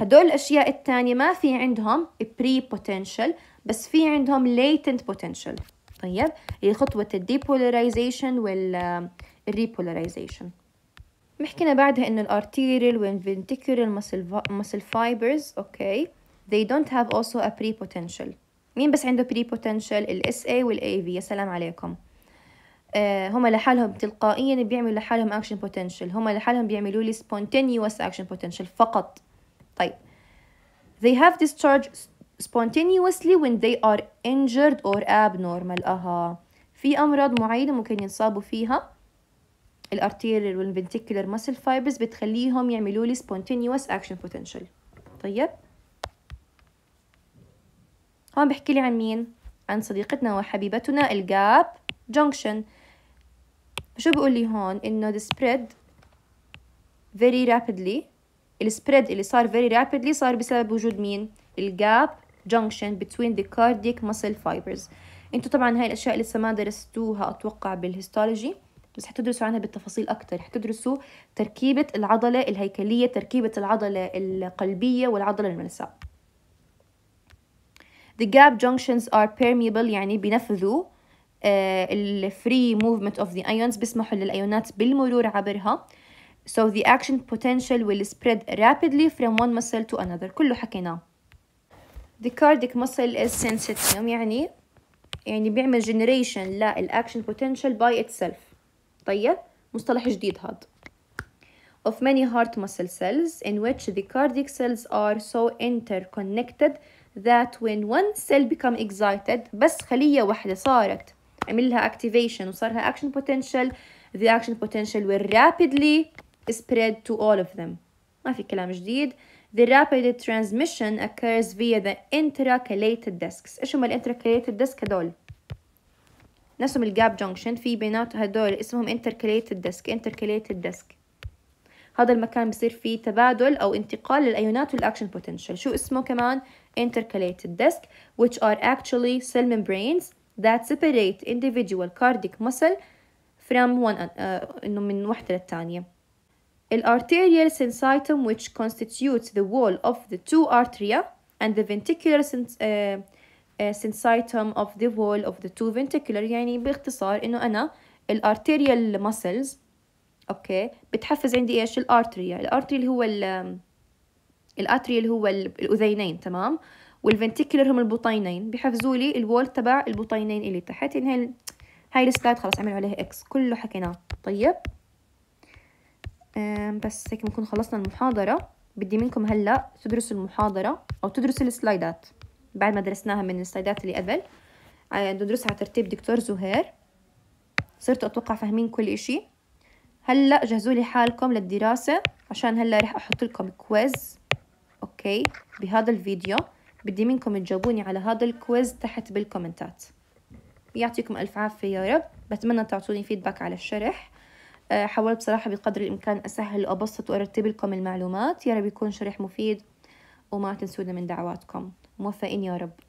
A: هدول الأشياء الثانية ما في عندهم بري potential بس في عندهم latent potential طيب هي خطوة الديبولاريزيشن والريبولاريزيشن محكينا بعدها إنه الارتيريال والفنتيكولار muscle fibers أوكي they don't have also a pre potential مين بس عنده pre potential الاس اي والاي في يا سلام عليكم آه هم لحالهم تلقائيا بيعملوا لحالهم action potential هما لحالهم بيعملوا لي spontaneous action potential فقط طيب they have discharge spontaneously when they are injured or abnormal أها في أمراض معينة ممكن ينصابوا فيها الارتيريال والفنتيكولار muscle fibers بتخليهم يعملوا لي spontaneous action potential طيب هون بحكي لي عن مين عن صديقتنا وحبيبتنا الجاب junction شو بيقول لي هون انه the spread very rapidly السبريد اللي صار فيري رابيدلي صار بسبب وجود مين الجاب junction between the cardiac muscle fibers انتوا طبعا هاي الاشياء لسه ما درستوها اتوقع بالهيستولوجي بس حتدرسوا عنها بالتفاصيل اكتر حتدرسوا تركيبة العضلة الهيكلية تركيبة العضلة القلبية والعضلة الملساء The gap junctions are permeable يعني بينفذوا آه، free movement of the ايونز بيسمحوا للايونات بالمرور عبرها So the action potential will spread rapidly from one muscle to another كله حكيناه The cardiac muscle is sensitive يعني يعني بيعمل generation action potential by itself طيب مصطلح جديد هاد of many heart muscle cells in which the cardiac cells are so interconnected that when one cell become excited بس خلية واحدة صارت عمل لها activation وصار لها action potential the action potential will rapidly spread to all of them ما في كلام جديد The rapid transmission occurs via the intercalated discs ايش هم الانتركاليتد ديسك هدول نفسهم الجاب جونكشن في بينات هدول اسمهم انتركاليتد ديسك انتركاليتد ديسك هذا المكان بصير فيه تبادل أو انتقال للأيونات والأكشن بوتنشال شو اسمه كمان intercalated disc which are actually cell membranes that separate individual cardiac muscle from one uh, إنه من وحدة للتانية The arterial syncytum which constitutes the wall of the two arteria and the ventricular syncytum uh, uh, of the wall of the two ventricular يعني باختصار انه انا arterial muscles اوكي بتحفز عندي ايش الارتريا arteria اللي هو ال الاتري اللي هو الاذينين تمام ventricular هم البطينين بحفزوا لي الوول تبع البطينين اللي تحت يعني هاي هاي السلايد خلص عملوا عليها اكس كله حكيناه طيب بس هيك بنكون خلصنا المحاضرة بدي منكم هلأ تدرسوا المحاضرة أو تدرسوا السلايدات بعد ما درسناها من السلايدات اللي قبل ندرسها آه، على ترتيب دكتور زهير صرتوا أتوقع فاهمين كل إشي هلأ جهزوا لي حالكم للدراسة عشان هلأ رح أحط لكم كويز أوكي بهذا الفيديو بدي منكم تجاوبوني على هذا الكويز تحت بالكومنتات يعطيكم ألف عافية يا رب بتمنى تعطوني فيدباك على الشرح آه، حاولت بصراحة بقدر الإمكان أسهل وأبسط وأرتب لكم المعلومات يا رب يكون شرح مفيد وما تنسونا من دعواتكم موفقين يا رب